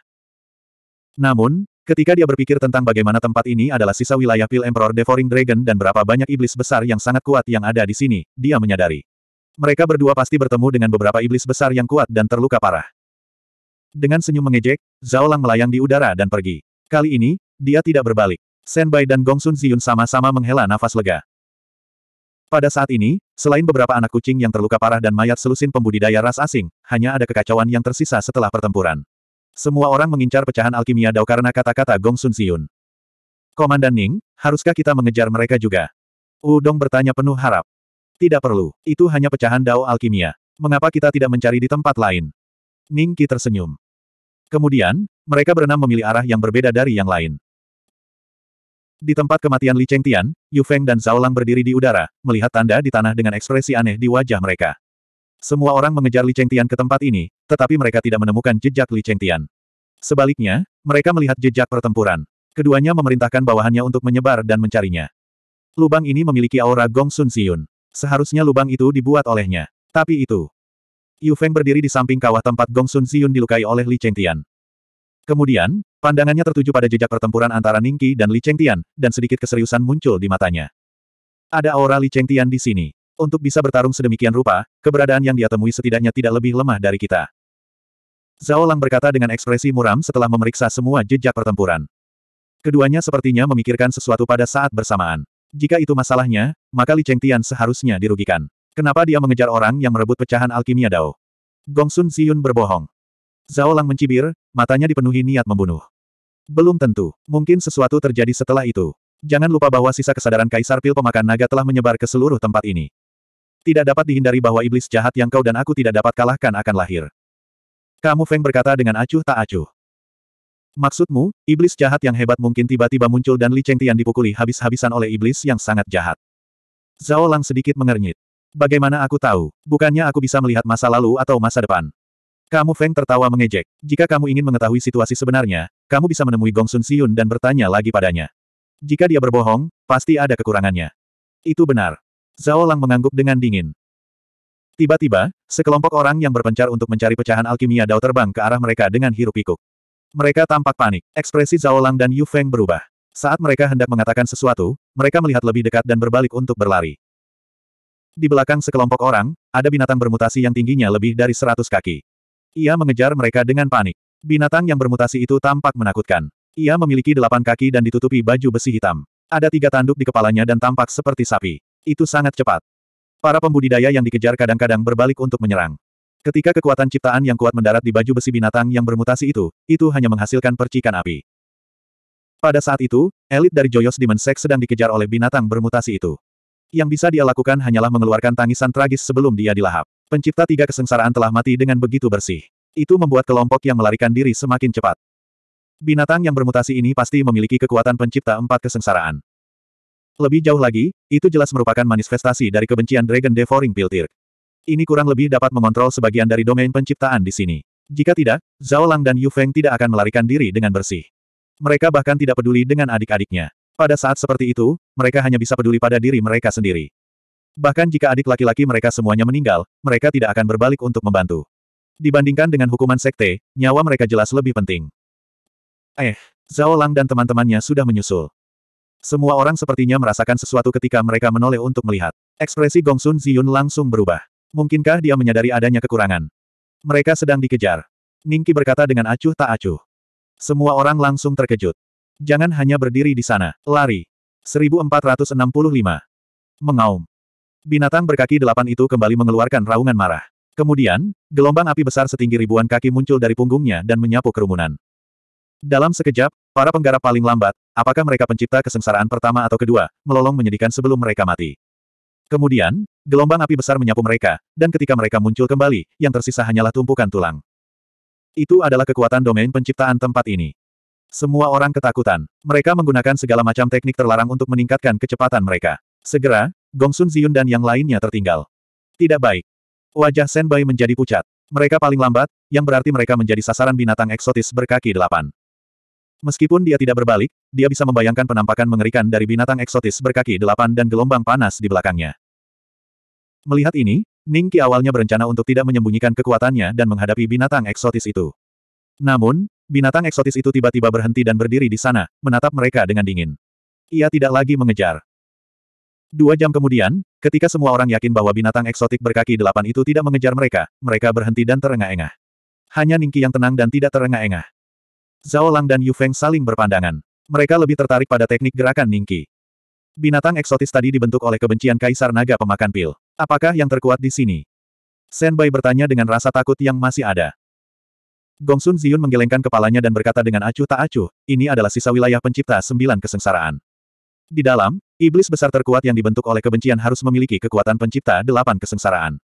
Namun, ketika dia berpikir tentang bagaimana tempat ini adalah sisa wilayah Pil Emperor Devouring Dragon dan berapa banyak iblis besar yang sangat kuat yang ada di sini, dia menyadari. Mereka berdua pasti bertemu dengan beberapa iblis besar yang kuat dan terluka parah. Dengan senyum mengejek, Zhao Lang melayang di udara dan pergi. Kali ini, dia tidak berbalik. Senbai dan Gongsun Ziyun sama-sama menghela nafas lega. Pada saat ini, selain beberapa anak kucing yang terluka parah dan mayat selusin pembudidaya ras asing, hanya ada kekacauan yang tersisa setelah pertempuran. Semua orang mengincar pecahan alkimia Dao karena kata-kata Gong Sun Siun. Komandan Ning, haruskah kita mengejar mereka juga? Udong bertanya penuh harap. Tidak perlu, itu hanya pecahan Dao alkimia. Mengapa kita tidak mencari di tempat lain? Ning Qi tersenyum. Kemudian, mereka berenam memilih arah yang berbeda dari yang lain. Di tempat kematian Li Chengtian, Yu Feng dan Zhao Lang berdiri di udara, melihat tanda di tanah dengan ekspresi aneh di wajah mereka. Semua orang mengejar Li Chengtian ke tempat ini, tetapi mereka tidak menemukan jejak Li Chengtian. Sebaliknya, mereka melihat jejak pertempuran. Keduanya memerintahkan bawahannya untuk menyebar dan mencarinya. Lubang ini memiliki aura Gong Sun Siyun. Seharusnya lubang itu dibuat olehnya. Tapi itu. Yu Feng berdiri di samping kawah tempat Gong Sun Siyun dilukai oleh Li Chengtian. Kemudian, Pandangannya tertuju pada jejak pertempuran antara Ningqi dan Li Chengtian, dan sedikit keseriusan muncul di matanya. Ada aura Li Chengtian di sini. Untuk bisa bertarung sedemikian rupa, keberadaan yang dia temui setidaknya tidak lebih lemah dari kita. Zhao Lang berkata dengan ekspresi muram setelah memeriksa semua jejak pertempuran. Keduanya sepertinya memikirkan sesuatu pada saat bersamaan. Jika itu masalahnya, maka Li Chengtian seharusnya dirugikan. Kenapa dia mengejar orang yang merebut pecahan alkimia Dao? Gongsun Ziyun berbohong. Zhao Lang mencibir, matanya dipenuhi niat membunuh. Belum tentu, mungkin sesuatu terjadi setelah itu. Jangan lupa bahwa sisa kesadaran Kaisar Pil Pemakan Naga telah menyebar ke seluruh tempat ini. Tidak dapat dihindari bahwa iblis jahat yang kau dan aku tidak dapat kalahkan akan lahir. Kamu Feng berkata dengan acuh tak acuh. Maksudmu, iblis jahat yang hebat mungkin tiba-tiba muncul dan Li Tian dipukuli habis-habisan oleh iblis yang sangat jahat. Zhao Lang sedikit mengernyit. Bagaimana aku tahu? Bukannya aku bisa melihat masa lalu atau masa depan. Kamu Feng tertawa mengejek. Jika kamu ingin mengetahui situasi sebenarnya, kamu bisa menemui Gong Sun Siun dan bertanya lagi padanya. Jika dia berbohong, pasti ada kekurangannya. Itu benar. Zhao Lang mengangguk dengan dingin. Tiba-tiba, sekelompok orang yang berpencar untuk mencari pecahan alkimia Dao terbang ke arah mereka dengan hirup pikuk. Mereka tampak panik. Ekspresi Zhao Lang dan Yu Feng berubah. Saat mereka hendak mengatakan sesuatu, mereka melihat lebih dekat dan berbalik untuk berlari. Di belakang sekelompok orang, ada binatang bermutasi yang tingginya lebih dari 100 kaki. Ia mengejar mereka dengan panik. Binatang yang bermutasi itu tampak menakutkan. Ia memiliki delapan kaki dan ditutupi baju besi hitam. Ada tiga tanduk di kepalanya dan tampak seperti sapi. Itu sangat cepat. Para pembudidaya yang dikejar kadang-kadang berbalik untuk menyerang. Ketika kekuatan ciptaan yang kuat mendarat di baju besi binatang yang bermutasi itu, itu hanya menghasilkan percikan api. Pada saat itu, elit dari Joyos Demon Sect sedang dikejar oleh binatang bermutasi itu. Yang bisa dia lakukan hanyalah mengeluarkan tangisan tragis sebelum dia dilahap. Pencipta tiga kesengsaraan telah mati dengan begitu bersih. Itu membuat kelompok yang melarikan diri semakin cepat. Binatang yang bermutasi ini pasti memiliki kekuatan pencipta empat kesengsaraan. Lebih jauh lagi, itu jelas merupakan manifestasi dari kebencian Dragon Devouring Piltir. Ini kurang lebih dapat mengontrol sebagian dari domain penciptaan di sini. Jika tidak, Zhao Lang dan Yu Feng tidak akan melarikan diri dengan bersih. Mereka bahkan tidak peduli dengan adik-adiknya. Pada saat seperti itu, mereka hanya bisa peduli pada diri mereka sendiri. Bahkan jika adik laki-laki mereka semuanya meninggal, mereka tidak akan berbalik untuk membantu. Dibandingkan dengan hukuman sekte, nyawa mereka jelas lebih penting. Eh, Zhao Lang dan teman-temannya sudah menyusul. Semua orang sepertinya merasakan sesuatu ketika mereka menoleh untuk melihat. Ekspresi Gongsun Ziyun langsung berubah. Mungkinkah dia menyadari adanya kekurangan? Mereka sedang dikejar. Ningki berkata dengan acuh tak acuh. Semua orang langsung terkejut. Jangan hanya berdiri di sana. Lari. 1465. Mengaum. Binatang berkaki delapan itu kembali mengeluarkan raungan marah. Kemudian, gelombang api besar setinggi ribuan kaki muncul dari punggungnya dan menyapu kerumunan. Dalam sekejap, para penggarap paling lambat, apakah mereka pencipta kesengsaraan pertama atau kedua, melolong menyedihkan sebelum mereka mati. Kemudian, gelombang api besar menyapu mereka, dan ketika mereka muncul kembali, yang tersisa hanyalah tumpukan tulang. Itu adalah kekuatan domain penciptaan tempat ini. Semua orang ketakutan. Mereka menggunakan segala macam teknik terlarang untuk meningkatkan kecepatan mereka. Segera, Gongsun Ziyun dan yang lainnya tertinggal. Tidak baik. Wajah Senbai menjadi pucat. Mereka paling lambat, yang berarti mereka menjadi sasaran binatang eksotis berkaki delapan. Meskipun dia tidak berbalik, dia bisa membayangkan penampakan mengerikan dari binatang eksotis berkaki delapan dan gelombang panas di belakangnya. Melihat ini, Ning Qi awalnya berencana untuk tidak menyembunyikan kekuatannya dan menghadapi binatang eksotis itu. Namun, Binatang eksotis itu tiba-tiba berhenti dan berdiri di sana, menatap mereka dengan dingin. Ia tidak lagi mengejar. Dua jam kemudian, ketika semua orang yakin bahwa binatang eksotik berkaki delapan itu tidak mengejar mereka, mereka berhenti dan terengah-engah. Hanya Ningki yang tenang dan tidak terengah-engah. Zhao Lang dan Yu Feng saling berpandangan. Mereka lebih tertarik pada teknik gerakan Ningki. Binatang eksotis tadi dibentuk oleh kebencian Kaisar Naga pemakan pil. Apakah yang terkuat di sini? Senbai bertanya dengan rasa takut yang masih ada. Gongsun Ziyun menggelengkan kepalanya dan berkata dengan acuh tak acuh, ini adalah sisa wilayah pencipta sembilan kesengsaraan. Di dalam, iblis besar terkuat yang dibentuk oleh kebencian harus memiliki kekuatan pencipta delapan kesengsaraan.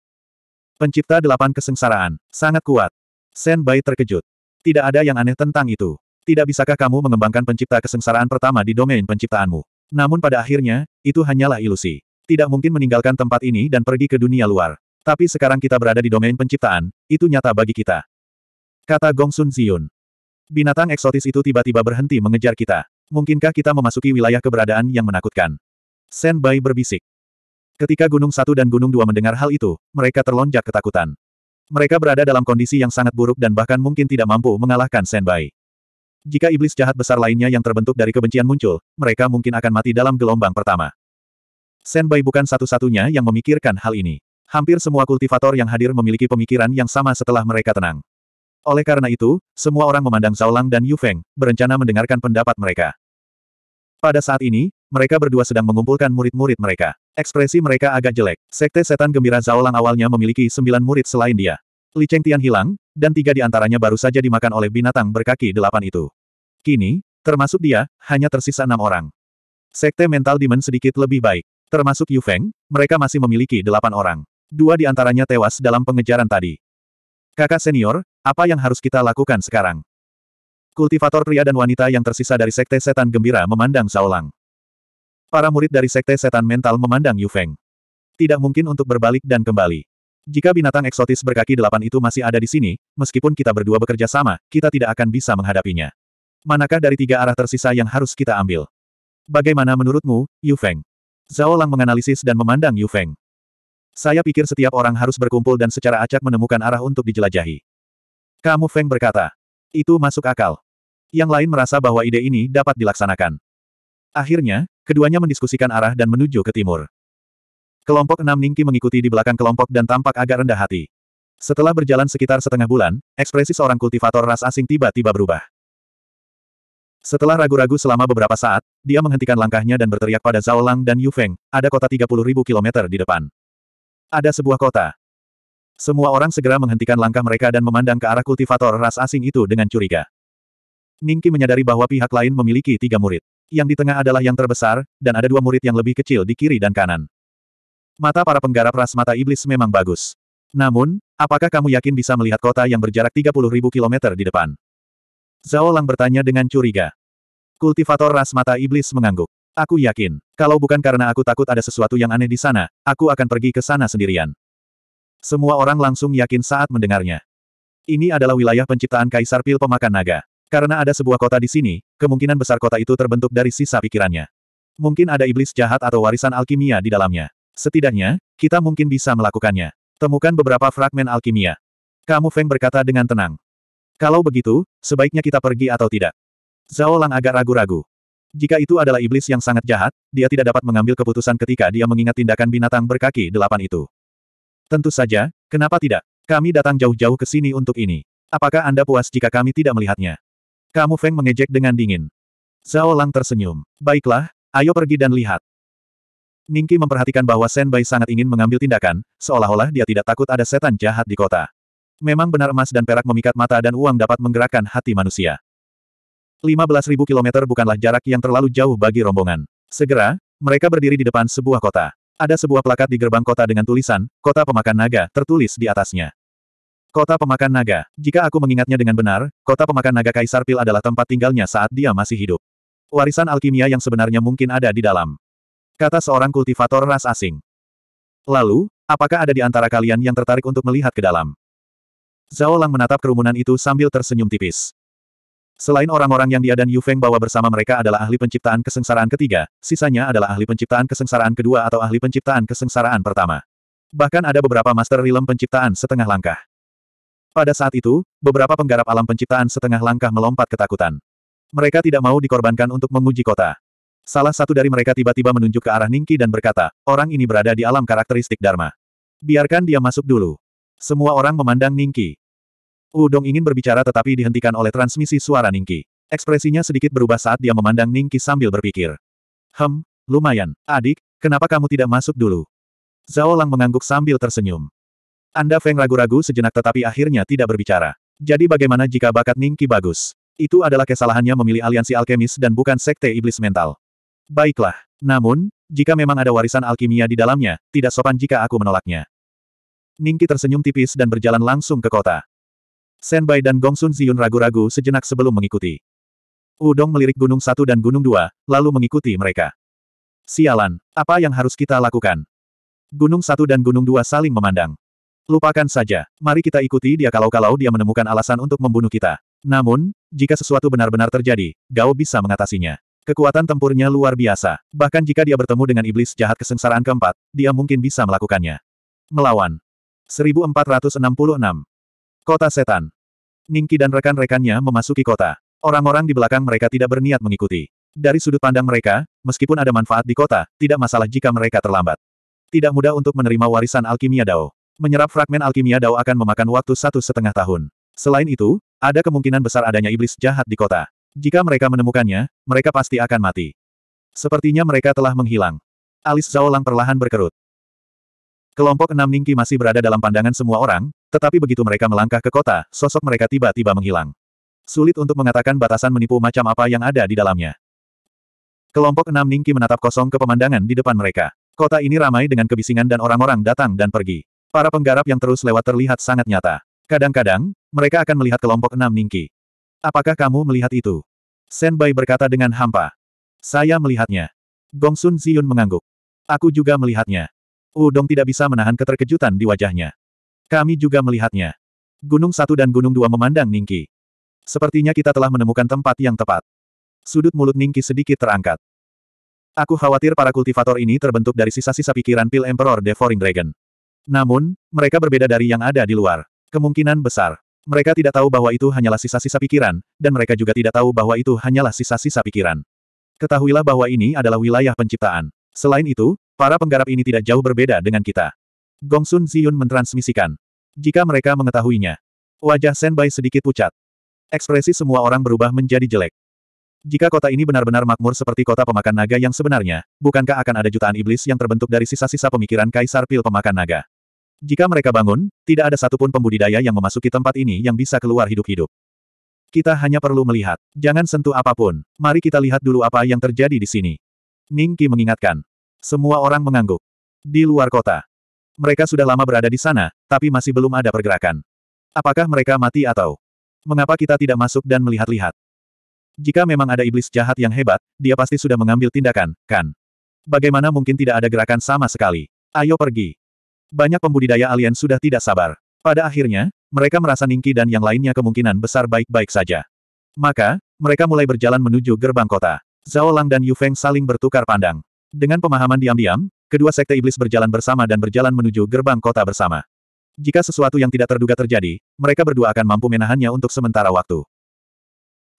Pencipta delapan kesengsaraan, sangat kuat. Sen Bai terkejut. Tidak ada yang aneh tentang itu. Tidak bisakah kamu mengembangkan pencipta kesengsaraan pertama di domain penciptaanmu? Namun pada akhirnya, itu hanyalah ilusi. Tidak mungkin meninggalkan tempat ini dan pergi ke dunia luar. Tapi sekarang kita berada di domain penciptaan, itu nyata bagi kita. Kata Gong Sun Zion. Binatang eksotis itu tiba-tiba berhenti mengejar kita. Mungkinkah kita memasuki wilayah keberadaan yang menakutkan? Sen Bai berbisik. Ketika Gunung Satu dan Gunung Dua mendengar hal itu, mereka terlonjak ketakutan. Mereka berada dalam kondisi yang sangat buruk dan bahkan mungkin tidak mampu mengalahkan Sen Bai. Jika iblis jahat besar lainnya yang terbentuk dari kebencian muncul, mereka mungkin akan mati dalam gelombang pertama. Sen Bai bukan satu-satunya yang memikirkan hal ini. Hampir semua kultivator yang hadir memiliki pemikiran yang sama setelah mereka tenang. Oleh karena itu, semua orang memandang Zhao Lang dan Yu Feng, berencana mendengarkan pendapat mereka. Pada saat ini, mereka berdua sedang mengumpulkan murid-murid mereka. Ekspresi mereka agak jelek. Sekte setan gembira Zhao Lang awalnya memiliki sembilan murid selain dia. Li Cheng Tian hilang, dan tiga di antaranya baru saja dimakan oleh binatang berkaki delapan itu. Kini, termasuk dia, hanya tersisa enam orang. Sekte mental Demon sedikit lebih baik. Termasuk Yu Feng, mereka masih memiliki delapan orang. Dua di antaranya tewas dalam pengejaran tadi. Kakak senior, apa yang harus kita lakukan sekarang? Kultivator pria dan wanita yang tersisa dari sekte setan gembira memandang Zhaolang. Para murid dari sekte setan mental memandang Yu Feng. Tidak mungkin untuk berbalik dan kembali. Jika binatang eksotis berkaki delapan itu masih ada di sini, meskipun kita berdua bekerja sama, kita tidak akan bisa menghadapinya. Manakah dari tiga arah tersisa yang harus kita ambil? Bagaimana menurutmu, Yu Feng? Zhao Lang menganalisis dan memandang Yu Feng. Saya pikir setiap orang harus berkumpul dan secara acak menemukan arah untuk dijelajahi. Kamu Feng berkata. Itu masuk akal. Yang lain merasa bahwa ide ini dapat dilaksanakan. Akhirnya, keduanya mendiskusikan arah dan menuju ke timur. Kelompok enam Ningki mengikuti di belakang kelompok dan tampak agak rendah hati. Setelah berjalan sekitar setengah bulan, ekspresi seorang kultivator ras asing tiba-tiba berubah. Setelah ragu-ragu selama beberapa saat, dia menghentikan langkahnya dan berteriak pada Zhao Lang dan Yu Feng, ada kota 30.000 km di depan. Ada sebuah kota. Semua orang segera menghentikan langkah mereka dan memandang ke arah kultivator ras asing itu dengan curiga. Ningki menyadari bahwa pihak lain memiliki tiga murid. Yang di tengah adalah yang terbesar, dan ada dua murid yang lebih kecil di kiri dan kanan. Mata para penggarap ras mata iblis memang bagus. Namun, apakah kamu yakin bisa melihat kota yang berjarak 30.000 km di depan? Zhao Lang bertanya dengan curiga. Kultivator ras mata iblis mengangguk. Aku yakin, kalau bukan karena aku takut ada sesuatu yang aneh di sana, aku akan pergi ke sana sendirian. Semua orang langsung yakin saat mendengarnya. Ini adalah wilayah penciptaan Kaisar Pil Pemakan Naga. Karena ada sebuah kota di sini, kemungkinan besar kota itu terbentuk dari sisa pikirannya. Mungkin ada iblis jahat atau warisan alkimia di dalamnya. Setidaknya, kita mungkin bisa melakukannya. Temukan beberapa fragmen alkimia. Kamu Feng berkata dengan tenang. Kalau begitu, sebaiknya kita pergi atau tidak? Zhao Lang agak ragu-ragu. Jika itu adalah iblis yang sangat jahat, dia tidak dapat mengambil keputusan ketika dia mengingat tindakan binatang berkaki delapan itu. Tentu saja, kenapa tidak? Kami datang jauh-jauh ke sini untuk ini. Apakah Anda puas jika kami tidak melihatnya? Kamu Feng mengejek dengan dingin. Zhao Lang tersenyum. Baiklah, ayo pergi dan lihat. Ningki memperhatikan bahwa Sen Bai sangat ingin mengambil tindakan, seolah-olah dia tidak takut ada setan jahat di kota. Memang benar emas dan perak memikat mata dan uang dapat menggerakkan hati manusia. 15.000 kilometer bukanlah jarak yang terlalu jauh bagi rombongan. Segera, mereka berdiri di depan sebuah kota. Ada sebuah plakat di gerbang kota dengan tulisan, Kota Pemakan Naga, tertulis di atasnya. Kota Pemakan Naga. Jika aku mengingatnya dengan benar, Kota Pemakan Naga Kaisar Pil adalah tempat tinggalnya saat dia masih hidup. Warisan alkimia yang sebenarnya mungkin ada di dalam. Kata seorang kultivator ras asing. Lalu, apakah ada di antara kalian yang tertarik untuk melihat ke dalam? Zhao Lang menatap kerumunan itu sambil tersenyum tipis. Selain orang-orang yang dia dan Yu Feng bawa bersama mereka adalah ahli penciptaan kesengsaraan ketiga, sisanya adalah ahli penciptaan kesengsaraan kedua atau ahli penciptaan kesengsaraan pertama. Bahkan ada beberapa master realm penciptaan setengah langkah. Pada saat itu, beberapa penggarap alam penciptaan setengah langkah melompat ketakutan. Mereka tidak mau dikorbankan untuk menguji kota. Salah satu dari mereka tiba-tiba menunjuk ke arah Ningki dan berkata, orang ini berada di alam karakteristik Dharma. Biarkan dia masuk dulu. Semua orang memandang Ningki. Udong ingin berbicara tetapi dihentikan oleh transmisi suara Ningki. Ekspresinya sedikit berubah saat dia memandang Ningki sambil berpikir. Hem, lumayan. Adik, kenapa kamu tidak masuk dulu? Zhao Lang mengangguk sambil tersenyum. Anda Feng ragu-ragu sejenak tetapi akhirnya tidak berbicara. Jadi bagaimana jika bakat Ningki bagus? Itu adalah kesalahannya memilih aliansi alkemis dan bukan sekte iblis mental. Baiklah. Namun, jika memang ada warisan alkimia di dalamnya, tidak sopan jika aku menolaknya. Ningki tersenyum tipis dan berjalan langsung ke kota. Senbei dan Gongsun Ziyun ragu-ragu sejenak sebelum mengikuti. Udong melirik Gunung Satu dan Gunung Dua, lalu mengikuti mereka. Sialan, apa yang harus kita lakukan? Gunung Satu dan Gunung Dua saling memandang. Lupakan saja, mari kita ikuti dia kalau-kalau dia menemukan alasan untuk membunuh kita. Namun, jika sesuatu benar-benar terjadi, Gao bisa mengatasinya. Kekuatan tempurnya luar biasa, bahkan jika dia bertemu dengan iblis jahat kesengsaraan keempat, dia mungkin bisa melakukannya. Melawan. 1466 Kota Setan. Ningki dan rekan-rekannya memasuki kota. Orang-orang di belakang mereka tidak berniat mengikuti. Dari sudut pandang mereka, meskipun ada manfaat di kota, tidak masalah jika mereka terlambat. Tidak mudah untuk menerima warisan alkimia Dao. Menyerap fragmen alkimia Dao akan memakan waktu satu setengah tahun. Selain itu, ada kemungkinan besar adanya iblis jahat di kota. Jika mereka menemukannya, mereka pasti akan mati. Sepertinya mereka telah menghilang. Alis Zhao Lang perlahan berkerut. Kelompok enam Ningki masih berada dalam pandangan semua orang, tetapi begitu mereka melangkah ke kota, sosok mereka tiba-tiba menghilang. Sulit untuk mengatakan batasan menipu macam apa yang ada di dalamnya. Kelompok enam Ningki menatap kosong ke pemandangan di depan mereka. Kota ini ramai dengan kebisingan dan orang-orang datang dan pergi. Para penggarap yang terus lewat terlihat sangat nyata. Kadang-kadang, mereka akan melihat kelompok enam Ningki. Apakah kamu melihat itu? Senbai berkata dengan hampa. Saya melihatnya. Gongsun Ziyun mengangguk. Aku juga melihatnya. Udong tidak bisa menahan keterkejutan di wajahnya. Kami juga melihatnya. Gunung satu dan gunung dua memandang Ningki. Sepertinya kita telah menemukan tempat yang tepat. Sudut mulut Ningki sedikit terangkat. Aku khawatir para kultivator ini terbentuk dari sisa-sisa pikiran pil Emperor Devouring Dragon. Namun, mereka berbeda dari yang ada di luar. Kemungkinan besar. Mereka tidak tahu bahwa itu hanyalah sisa-sisa pikiran, dan mereka juga tidak tahu bahwa itu hanyalah sisa-sisa pikiran. Ketahuilah bahwa ini adalah wilayah penciptaan. Selain itu, Para penggarap ini tidak jauh berbeda dengan kita. Gong Sun Ziyun mentransmisikan. Jika mereka mengetahuinya. Wajah Bai sedikit pucat. Ekspresi semua orang berubah menjadi jelek. Jika kota ini benar-benar makmur seperti kota pemakan naga yang sebenarnya, bukankah akan ada jutaan iblis yang terbentuk dari sisa-sisa pemikiran Kaisar Pil pemakan naga? Jika mereka bangun, tidak ada satupun pembudidaya yang memasuki tempat ini yang bisa keluar hidup-hidup. Kita hanya perlu melihat. Jangan sentuh apapun. Mari kita lihat dulu apa yang terjadi di sini. Ning mengingatkan. Semua orang mengangguk. Di luar kota. Mereka sudah lama berada di sana, tapi masih belum ada pergerakan. Apakah mereka mati atau... Mengapa kita tidak masuk dan melihat-lihat? Jika memang ada iblis jahat yang hebat, dia pasti sudah mengambil tindakan, kan? Bagaimana mungkin tidak ada gerakan sama sekali? Ayo pergi. Banyak pembudidaya alien sudah tidak sabar. Pada akhirnya, mereka merasa Ningki dan yang lainnya kemungkinan besar baik-baik saja. Maka, mereka mulai berjalan menuju gerbang kota. Zhao Lang dan Yu Feng saling bertukar pandang. Dengan pemahaman diam-diam, kedua sekte iblis berjalan bersama dan berjalan menuju gerbang kota bersama. Jika sesuatu yang tidak terduga terjadi, mereka berdua akan mampu menahannya untuk sementara waktu.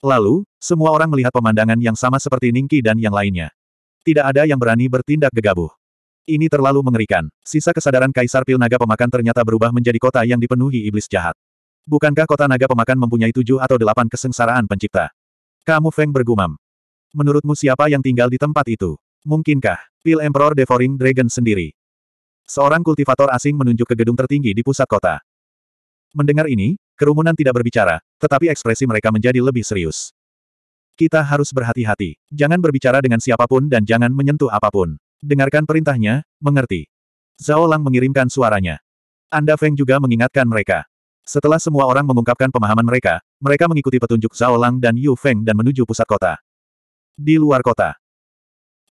Lalu, semua orang melihat pemandangan yang sama seperti Ningki dan yang lainnya. Tidak ada yang berani bertindak gegabah. Ini terlalu mengerikan. Sisa kesadaran Kaisar Pil Naga Pemakan ternyata berubah menjadi kota yang dipenuhi iblis jahat. Bukankah kota naga pemakan mempunyai tujuh atau delapan kesengsaraan pencipta? Kamu Feng bergumam. Menurutmu siapa yang tinggal di tempat itu? Mungkinkah, pil Emperor Devouring Dragon sendiri? Seorang kultivator asing menunjuk ke gedung tertinggi di pusat kota. Mendengar ini, kerumunan tidak berbicara, tetapi ekspresi mereka menjadi lebih serius. Kita harus berhati-hati. Jangan berbicara dengan siapapun dan jangan menyentuh apapun. Dengarkan perintahnya, mengerti. Zhao Lang mengirimkan suaranya. Anda Feng juga mengingatkan mereka. Setelah semua orang mengungkapkan pemahaman mereka, mereka mengikuti petunjuk Zhao Lang dan Yu Feng dan menuju pusat kota. Di luar kota,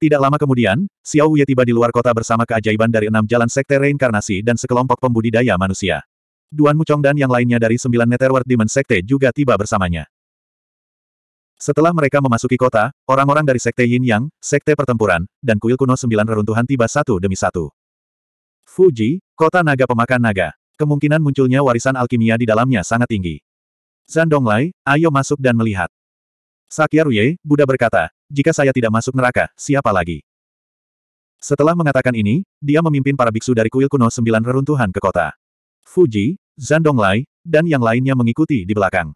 tidak lama kemudian, Xiao Wei tiba di luar kota bersama keajaiban dari enam jalan sekte reinkarnasi dan sekelompok pembudidaya manusia. Duan Mucong dan yang lainnya dari sembilan Netherworld Demon Sekte juga tiba bersamanya. Setelah mereka memasuki kota, orang-orang dari Sekte Yin Yang, Sekte Pertempuran, dan kuil kuno sembilan reruntuhan tiba satu demi satu. Fuji, kota naga pemakan naga. Kemungkinan munculnya warisan alkimia di dalamnya sangat tinggi. Zandong Donglai, ayo masuk dan melihat. Sakya Ruye, Buddha berkata, jika saya tidak masuk neraka, siapa lagi? Setelah mengatakan ini, dia memimpin para biksu dari kuil kuno sembilan reruntuhan ke kota. Fuji, Zandonglai, dan yang lainnya mengikuti di belakang.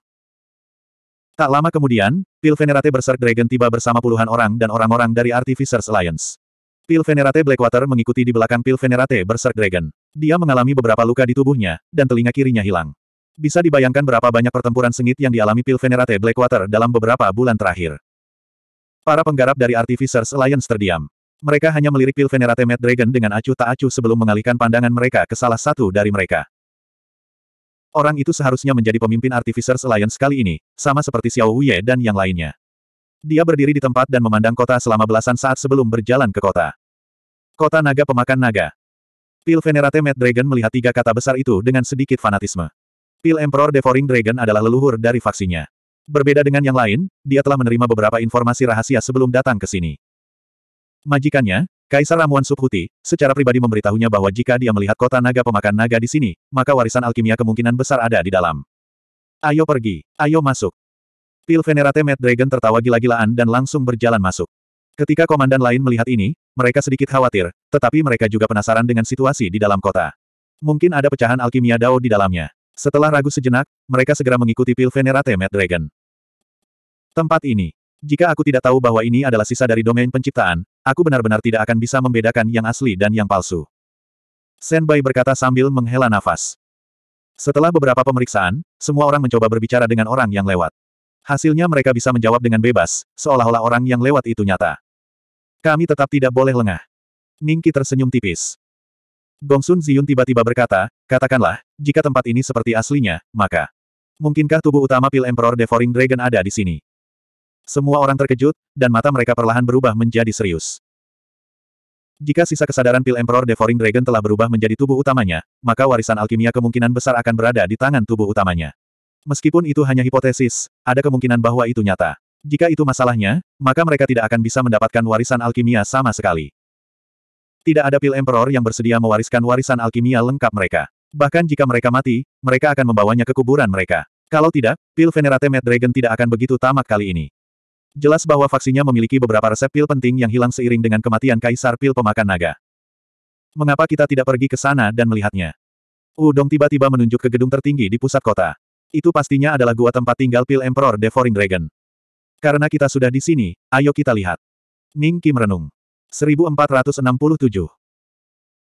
Tak lama kemudian, Pil Venerate Berserk Dragon tiba bersama puluhan orang dan orang-orang dari Artificers Alliance. Pil Venerate Blackwater mengikuti di belakang Pil Venerate Berserk Dragon. Dia mengalami beberapa luka di tubuhnya, dan telinga kirinya hilang. Bisa dibayangkan berapa banyak pertempuran sengit yang dialami Pil Venerate Blackwater dalam beberapa bulan terakhir. Para penggarap dari Artificers Alliance terdiam. Mereka hanya melirik pil Venerate Mad Dragon dengan acuh tak acuh sebelum mengalihkan pandangan mereka ke salah satu dari mereka. Orang itu seharusnya menjadi pemimpin Artificers Alliance kali ini, sama seperti Xiao Wuye dan yang lainnya. Dia berdiri di tempat dan memandang kota selama belasan saat sebelum berjalan ke kota. Kota naga pemakan naga. Pil Venerate Mad Dragon melihat tiga kata besar itu dengan sedikit fanatisme. Pil Emperor Devouring Dragon adalah leluhur dari faksinya. Berbeda dengan yang lain, dia telah menerima beberapa informasi rahasia sebelum datang ke sini. Majikannya, Kaisar Ramuan Subhuti, secara pribadi memberitahunya bahwa jika dia melihat kota naga pemakan naga di sini, maka warisan alkimia kemungkinan besar ada di dalam. Ayo pergi, ayo masuk. Pil Venerate Mad Dragon tertawa gila-gilaan dan langsung berjalan masuk. Ketika komandan lain melihat ini, mereka sedikit khawatir, tetapi mereka juga penasaran dengan situasi di dalam kota. Mungkin ada pecahan alkimia Dao di dalamnya. Setelah ragu sejenak, mereka segera mengikuti pil Venerate Mad Dragon. Tempat ini. Jika aku tidak tahu bahwa ini adalah sisa dari domain penciptaan, aku benar-benar tidak akan bisa membedakan yang asli dan yang palsu. Senbai berkata sambil menghela nafas. Setelah beberapa pemeriksaan, semua orang mencoba berbicara dengan orang yang lewat. Hasilnya mereka bisa menjawab dengan bebas, seolah-olah orang yang lewat itu nyata. Kami tetap tidak boleh lengah. Ningki tersenyum tipis. Gongsun Ziyun tiba-tiba berkata, katakanlah, jika tempat ini seperti aslinya, maka mungkinkah tubuh utama Pil Emperor Devouring Dragon ada di sini? Semua orang terkejut, dan mata mereka perlahan berubah menjadi serius. Jika sisa kesadaran Pil Emperor Devouring Dragon telah berubah menjadi tubuh utamanya, maka warisan alkimia kemungkinan besar akan berada di tangan tubuh utamanya. Meskipun itu hanya hipotesis, ada kemungkinan bahwa itu nyata. Jika itu masalahnya, maka mereka tidak akan bisa mendapatkan warisan alkimia sama sekali. Tidak ada pil emperor yang bersedia mewariskan warisan alkimia lengkap mereka. Bahkan jika mereka mati, mereka akan membawanya ke kuburan mereka. Kalau tidak, pil Venerate Mad Dragon tidak akan begitu tamak kali ini. Jelas bahwa vaksinnya memiliki beberapa resep pil penting yang hilang seiring dengan kematian Kaisar Pil Pemakan Naga. Mengapa kita tidak pergi ke sana dan melihatnya? Udong tiba-tiba menunjuk ke gedung tertinggi di pusat kota. Itu pastinya adalah gua tempat tinggal Pil Emperor Devouring Dragon. Karena kita sudah di sini, ayo kita lihat. Ning Kim renung. 1467.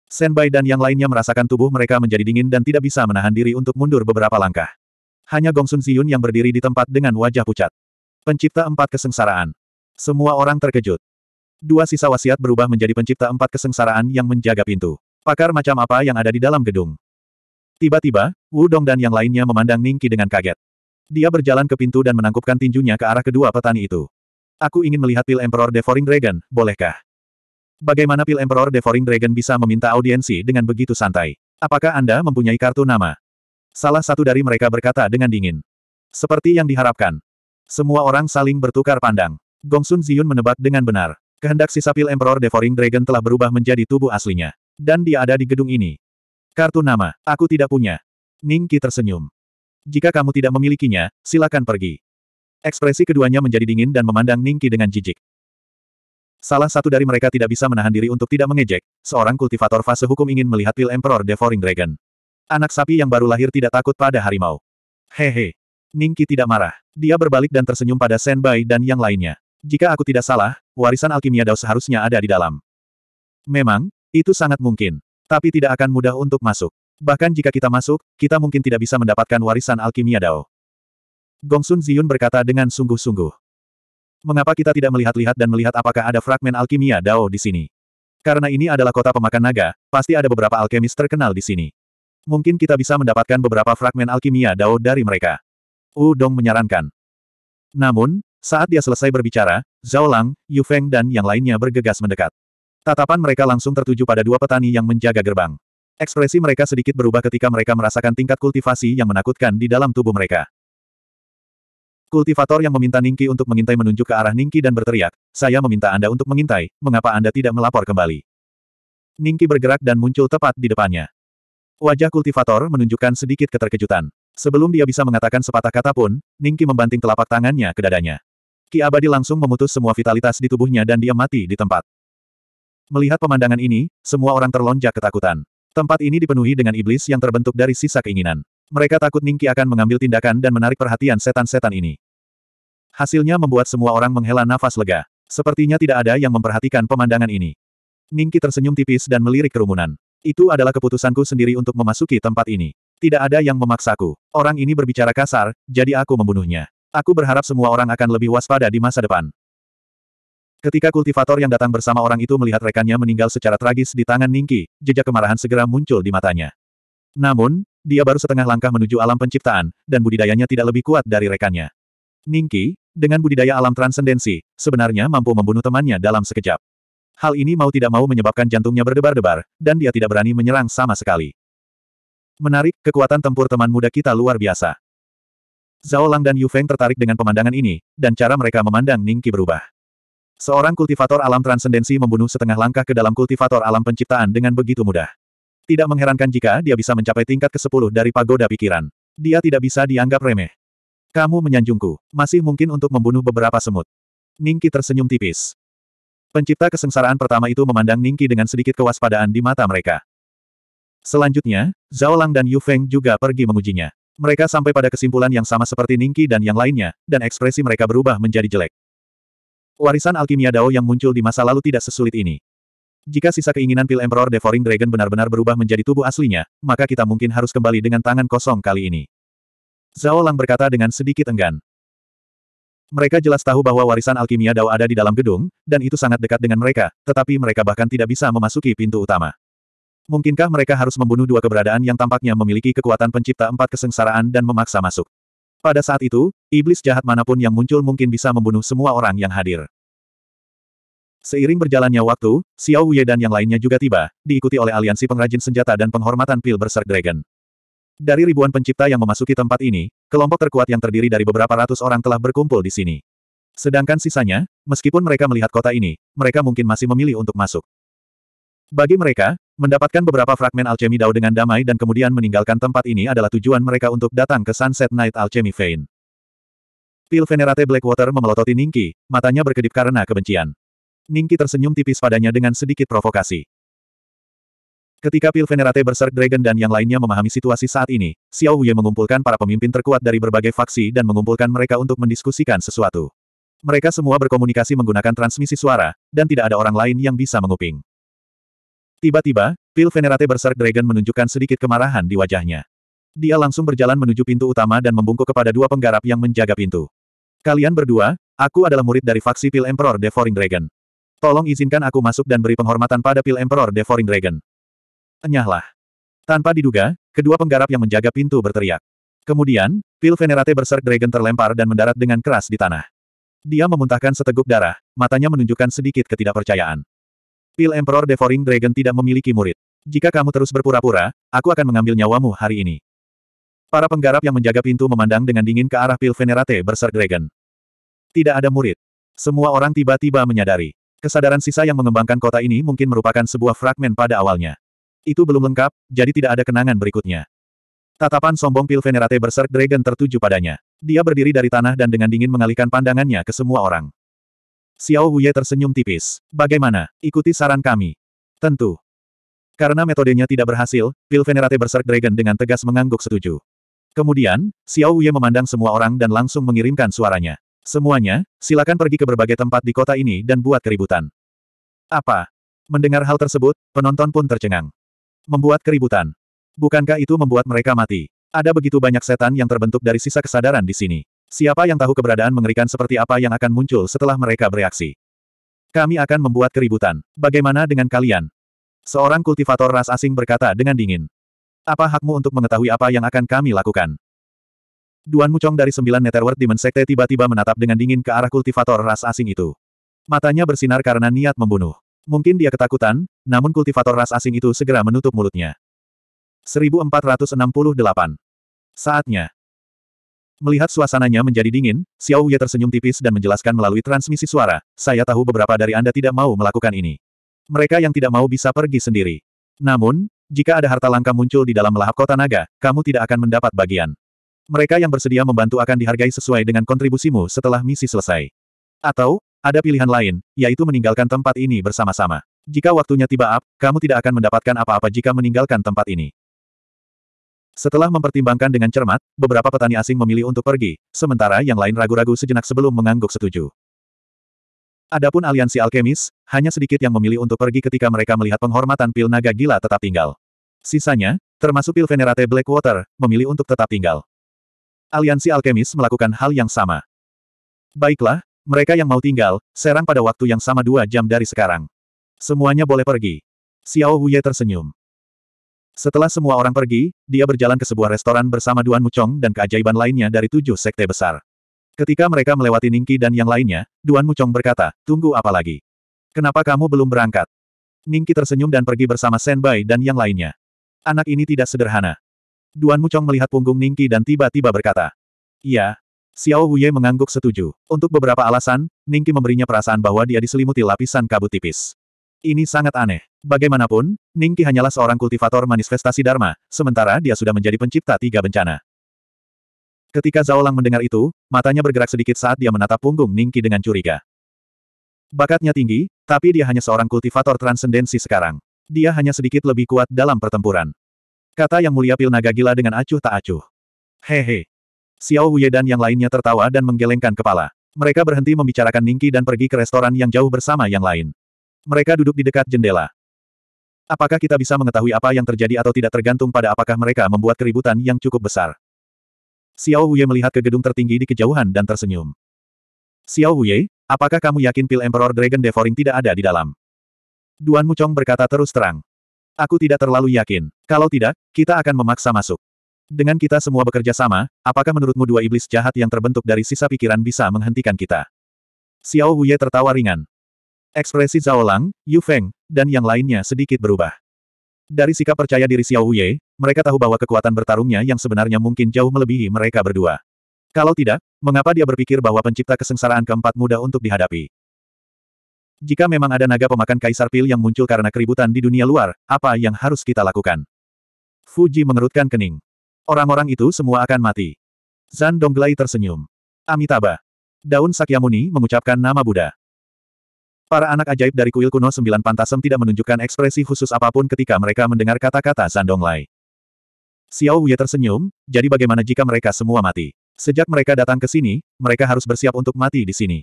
Senbai dan yang lainnya merasakan tubuh mereka menjadi dingin dan tidak bisa menahan diri untuk mundur beberapa langkah. Hanya Gongsun Siyun yang berdiri di tempat dengan wajah pucat. Pencipta empat kesengsaraan. Semua orang terkejut. Dua sisa wasiat berubah menjadi pencipta empat kesengsaraan yang menjaga pintu. Pakar macam apa yang ada di dalam gedung? Tiba-tiba, Wu Dong dan yang lainnya memandang Ningki dengan kaget. Dia berjalan ke pintu dan menangkupkan tinjunya ke arah kedua petani itu. Aku ingin melihat pil Emperor Devouring Dragon, bolehkah? Bagaimana Pil Emperor Devouring Dragon bisa meminta audiensi dengan begitu santai? Apakah Anda mempunyai kartu nama? Salah satu dari mereka berkata dengan dingin. Seperti yang diharapkan. Semua orang saling bertukar pandang. Gongsun Ziyun menebak dengan benar. Kehendak sisa Pil Emperor Devouring Dragon telah berubah menjadi tubuh aslinya. Dan dia ada di gedung ini. Kartu nama, aku tidak punya. Ning Qi tersenyum. Jika kamu tidak memilikinya, silakan pergi. Ekspresi keduanya menjadi dingin dan memandang Ningki dengan jijik. Salah satu dari mereka tidak bisa menahan diri untuk tidak mengejek, seorang kultivator fase hukum ingin melihat pil Emperor Devouring Dragon. Anak sapi yang baru lahir tidak takut pada harimau. Hehe. Ningki tidak marah. Dia berbalik dan tersenyum pada Senbai dan yang lainnya. Jika aku tidak salah, warisan alkimia Dao seharusnya ada di dalam. Memang, itu sangat mungkin. Tapi tidak akan mudah untuk masuk. Bahkan jika kita masuk, kita mungkin tidak bisa mendapatkan warisan alkimia Dao. Gongsun Ziyun berkata dengan sungguh-sungguh. Mengapa kita tidak melihat-lihat dan melihat apakah ada fragmen alkimia Dao di sini? Karena ini adalah kota pemakan naga, pasti ada beberapa alkemis terkenal di sini. Mungkin kita bisa mendapatkan beberapa fragmen alkimia Dao dari mereka. Wu Dong menyarankan. Namun, saat dia selesai berbicara, Zhao Lang, Yu Feng dan yang lainnya bergegas mendekat. Tatapan mereka langsung tertuju pada dua petani yang menjaga gerbang. Ekspresi mereka sedikit berubah ketika mereka merasakan tingkat kultivasi yang menakutkan di dalam tubuh mereka. Kultivator yang meminta Ningki untuk mengintai menunjuk ke arah Ningki dan berteriak, saya meminta Anda untuk mengintai, mengapa Anda tidak melapor kembali? Ningki bergerak dan muncul tepat di depannya. Wajah kultivator menunjukkan sedikit keterkejutan. Sebelum dia bisa mengatakan sepatah kata pun, Ningki membanting telapak tangannya ke dadanya. Ki Abadi langsung memutus semua vitalitas di tubuhnya dan dia mati di tempat. Melihat pemandangan ini, semua orang terlonjak ketakutan. Tempat ini dipenuhi dengan iblis yang terbentuk dari sisa keinginan. Mereka takut Ningki akan mengambil tindakan dan menarik perhatian setan-setan ini. Hasilnya membuat semua orang menghela nafas lega. Sepertinya tidak ada yang memperhatikan pemandangan ini. Ningki tersenyum tipis dan melirik kerumunan. Itu adalah keputusanku sendiri untuk memasuki tempat ini. Tidak ada yang memaksaku. Orang ini berbicara kasar, jadi aku membunuhnya. Aku berharap semua orang akan lebih waspada di masa depan. Ketika kultivator yang datang bersama orang itu melihat rekannya meninggal secara tragis di tangan Ningki, jejak kemarahan segera muncul di matanya. Namun, dia baru setengah langkah menuju alam penciptaan, dan budidayanya tidak lebih kuat dari rekannya. Ningki, dengan budidaya alam transendensi, sebenarnya mampu membunuh temannya dalam sekejap. Hal ini mau tidak mau menyebabkan jantungnya berdebar-debar, dan dia tidak berani menyerang sama sekali. Menarik, kekuatan tempur teman muda kita luar biasa. Zhao Lang dan Yu Feng tertarik dengan pemandangan ini, dan cara mereka memandang Ningki berubah. Seorang kultivator alam transendensi membunuh setengah langkah ke dalam kultivator alam penciptaan dengan begitu mudah. Tidak mengherankan jika dia bisa mencapai tingkat ke-10 dari pagoda pikiran. Dia tidak bisa dianggap remeh. Kamu menyanjungku. Masih mungkin untuk membunuh beberapa semut. Ningki tersenyum tipis. Pencipta kesengsaraan pertama itu memandang Ningki dengan sedikit kewaspadaan di mata mereka. Selanjutnya, Zhao Lang dan Yu Feng juga pergi mengujinya. Mereka sampai pada kesimpulan yang sama seperti Ningki dan yang lainnya, dan ekspresi mereka berubah menjadi jelek. Warisan alkimia Dao yang muncul di masa lalu tidak sesulit ini. Jika sisa keinginan pil Emperor Devouring Dragon benar-benar berubah menjadi tubuh aslinya, maka kita mungkin harus kembali dengan tangan kosong kali ini. Zhao Lang berkata dengan sedikit enggan. Mereka jelas tahu bahwa warisan alkimia Dao ada di dalam gedung, dan itu sangat dekat dengan mereka, tetapi mereka bahkan tidak bisa memasuki pintu utama. Mungkinkah mereka harus membunuh dua keberadaan yang tampaknya memiliki kekuatan pencipta empat kesengsaraan dan memaksa masuk? Pada saat itu, iblis jahat manapun yang muncul mungkin bisa membunuh semua orang yang hadir. Seiring berjalannya waktu, Xiao Yue dan yang lainnya juga tiba, diikuti oleh aliansi pengrajin senjata dan penghormatan pil Berserk Dragon. Dari ribuan pencipta yang memasuki tempat ini, kelompok terkuat yang terdiri dari beberapa ratus orang telah berkumpul di sini. Sedangkan sisanya, meskipun mereka melihat kota ini, mereka mungkin masih memilih untuk masuk. Bagi mereka, mendapatkan beberapa fragmen alchemy Dao dengan damai dan kemudian meninggalkan tempat ini adalah tujuan mereka untuk datang ke Sunset Night Alchemy Vein. Pil Venerate Blackwater memelototi Ningki, matanya berkedip karena kebencian. Ningki tersenyum tipis padanya dengan sedikit provokasi. Ketika Pil Venerate Berserk Dragon dan yang lainnya memahami situasi saat ini, Xiao Wei mengumpulkan para pemimpin terkuat dari berbagai faksi dan mengumpulkan mereka untuk mendiskusikan sesuatu. Mereka semua berkomunikasi menggunakan transmisi suara, dan tidak ada orang lain yang bisa menguping. Tiba-tiba, pil Venerate Berserk Dragon menunjukkan sedikit kemarahan di wajahnya. Dia langsung berjalan menuju pintu utama dan membungkuk kepada dua penggarap yang menjaga pintu. Kalian berdua, aku adalah murid dari faksi pil Emperor Devouring Dragon. Tolong izinkan aku masuk dan beri penghormatan pada pil Emperor Devouring Dragon. Enyahlah. Tanpa diduga, kedua penggarap yang menjaga pintu berteriak. Kemudian, pil Venerate Berserk Dragon terlempar dan mendarat dengan keras di tanah. Dia memuntahkan seteguk darah, matanya menunjukkan sedikit ketidakpercayaan. Pil Emperor Devouring Dragon tidak memiliki murid. Jika kamu terus berpura-pura, aku akan mengambil nyawamu hari ini. Para penggarap yang menjaga pintu memandang dengan dingin ke arah Pil Venerate Berserk Dragon. Tidak ada murid. Semua orang tiba-tiba menyadari. Kesadaran sisa yang mengembangkan kota ini mungkin merupakan sebuah fragmen pada awalnya. Itu belum lengkap, jadi tidak ada kenangan berikutnya. Tatapan sombong Pil Venerate Berserk Dragon tertuju padanya. Dia berdiri dari tanah dan dengan dingin mengalihkan pandangannya ke semua orang. Xiao Huye tersenyum tipis. Bagaimana? Ikuti saran kami. Tentu. Karena metodenya tidak berhasil, Pil Pilvenerate Berserk Dragon dengan tegas mengangguk setuju. Kemudian, Xiao Huye memandang semua orang dan langsung mengirimkan suaranya. Semuanya, silakan pergi ke berbagai tempat di kota ini dan buat keributan. Apa? Mendengar hal tersebut, penonton pun tercengang. Membuat keributan. Bukankah itu membuat mereka mati? Ada begitu banyak setan yang terbentuk dari sisa kesadaran di sini. Siapa yang tahu keberadaan mengerikan seperti apa yang akan muncul setelah mereka bereaksi? Kami akan membuat keributan. Bagaimana dengan kalian? Seorang kultivator ras asing berkata dengan dingin. Apa hakmu untuk mengetahui apa yang akan kami lakukan? Duan Mucong dari sembilan Netherworld Demon Sekte tiba-tiba menatap dengan dingin ke arah kultivator ras asing itu. Matanya bersinar karena niat membunuh. Mungkin dia ketakutan, namun kultivator ras asing itu segera menutup mulutnya. 1468. Saatnya. Melihat suasananya menjadi dingin, Xiao Wei tersenyum tipis dan menjelaskan melalui transmisi suara, saya tahu beberapa dari Anda tidak mau melakukan ini. Mereka yang tidak mau bisa pergi sendiri. Namun, jika ada harta langka muncul di dalam lahap kota naga, kamu tidak akan mendapat bagian. Mereka yang bersedia membantu akan dihargai sesuai dengan kontribusimu setelah misi selesai. Atau, ada pilihan lain, yaitu meninggalkan tempat ini bersama-sama. Jika waktunya tiba up, kamu tidak akan mendapatkan apa-apa jika meninggalkan tempat ini. Setelah mempertimbangkan dengan cermat, beberapa petani asing memilih untuk pergi, sementara yang lain ragu-ragu sejenak sebelum mengangguk setuju. Adapun aliansi alkemis, hanya sedikit yang memilih untuk pergi ketika mereka melihat penghormatan pil naga gila tetap tinggal. Sisanya, termasuk pil Venerate Blackwater, memilih untuk tetap tinggal. Aliansi alkemis melakukan hal yang sama. Baiklah, mereka yang mau tinggal, serang pada waktu yang sama dua jam dari sekarang. Semuanya boleh pergi. Xiao Huye tersenyum. Setelah semua orang pergi, dia berjalan ke sebuah restoran bersama Duan Mucong dan keajaiban lainnya dari tujuh sekte besar. Ketika mereka melewati Ningki dan yang lainnya, Duan Mucong berkata, tunggu apa lagi? Kenapa kamu belum berangkat? Ningki tersenyum dan pergi bersama Bai dan yang lainnya. Anak ini tidak sederhana. Duan Mucong melihat punggung Ningki dan tiba-tiba berkata, Iya, Xiao Huye mengangguk setuju. Untuk beberapa alasan, Ningki memberinya perasaan bahwa dia diselimuti lapisan kabut tipis. Ini sangat aneh. Bagaimanapun, Ningki hanyalah seorang kultivator manifestasi Dharma, sementara dia sudah menjadi pencipta tiga bencana. Ketika Zhao Lang mendengar itu, matanya bergerak sedikit saat dia menatap punggung Ningki dengan curiga. Bakatnya tinggi, tapi dia hanya seorang kultivator transendensi sekarang. Dia hanya sedikit lebih kuat dalam pertempuran. Kata yang mulia pil naga gila dengan acuh tak acuh. Hehe. Xiao Huye dan yang lainnya tertawa dan menggelengkan kepala. Mereka berhenti membicarakan Ningki dan pergi ke restoran yang jauh bersama yang lain. Mereka duduk di dekat jendela. Apakah kita bisa mengetahui apa yang terjadi atau tidak tergantung pada apakah mereka membuat keributan yang cukup besar? Xiao Wuye melihat ke gedung tertinggi di kejauhan dan tersenyum. Xiao Wuye, apakah kamu yakin pil Emperor Dragon Devouring tidak ada di dalam? Duan Muchong berkata terus terang. Aku tidak terlalu yakin. Kalau tidak, kita akan memaksa masuk. Dengan kita semua bekerja sama, apakah menurutmu dua iblis jahat yang terbentuk dari sisa pikiran bisa menghentikan kita? Xiao Wuye tertawa ringan. Ekspresi Zhao Lang, Yu Feng, dan yang lainnya sedikit berubah. Dari sikap percaya diri Xiao Wei, mereka tahu bahwa kekuatan bertarungnya yang sebenarnya mungkin jauh melebihi mereka berdua. Kalau tidak, mengapa dia berpikir bahwa pencipta kesengsaraan keempat muda untuk dihadapi? Jika memang ada naga pemakan kaisar pil yang muncul karena keributan di dunia luar, apa yang harus kita lakukan? Fuji mengerutkan kening. Orang-orang itu semua akan mati. Zan Dongglai tersenyum. Amitabha. Daun Sakyamuni mengucapkan nama Buddha. Para anak ajaib dari kuil kuno sembilan pantasem tidak menunjukkan ekspresi khusus apapun ketika mereka mendengar kata-kata Sandong Lai. Xiao Wei tersenyum, jadi bagaimana jika mereka semua mati? Sejak mereka datang ke sini, mereka harus bersiap untuk mati di sini.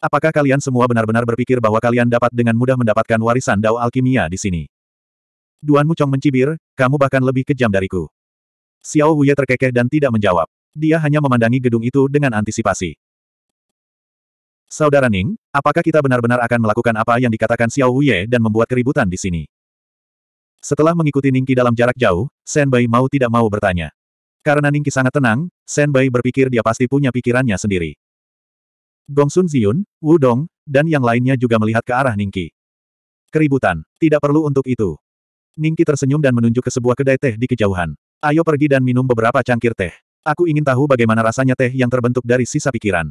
Apakah kalian semua benar-benar berpikir bahwa kalian dapat dengan mudah mendapatkan warisan Dao Alkimia di sini? Duan Mucong mencibir, kamu bahkan lebih kejam dariku. Xiao Wei terkekeh dan tidak menjawab. Dia hanya memandangi gedung itu dengan antisipasi. Saudara Ning, apakah kita benar-benar akan melakukan apa yang dikatakan Xiao Wuye dan membuat keributan di sini? Setelah mengikuti Ningki dalam jarak jauh, Bai mau tidak mau bertanya. Karena Ningki sangat tenang, Bai berpikir dia pasti punya pikirannya sendiri. Gongsun Ziyun, Wu Dong, dan yang lainnya juga melihat ke arah Ningki. Keributan, tidak perlu untuk itu. Ningki tersenyum dan menunjuk ke sebuah kedai teh di kejauhan. Ayo pergi dan minum beberapa cangkir teh. Aku ingin tahu bagaimana rasanya teh yang terbentuk dari sisa pikiran.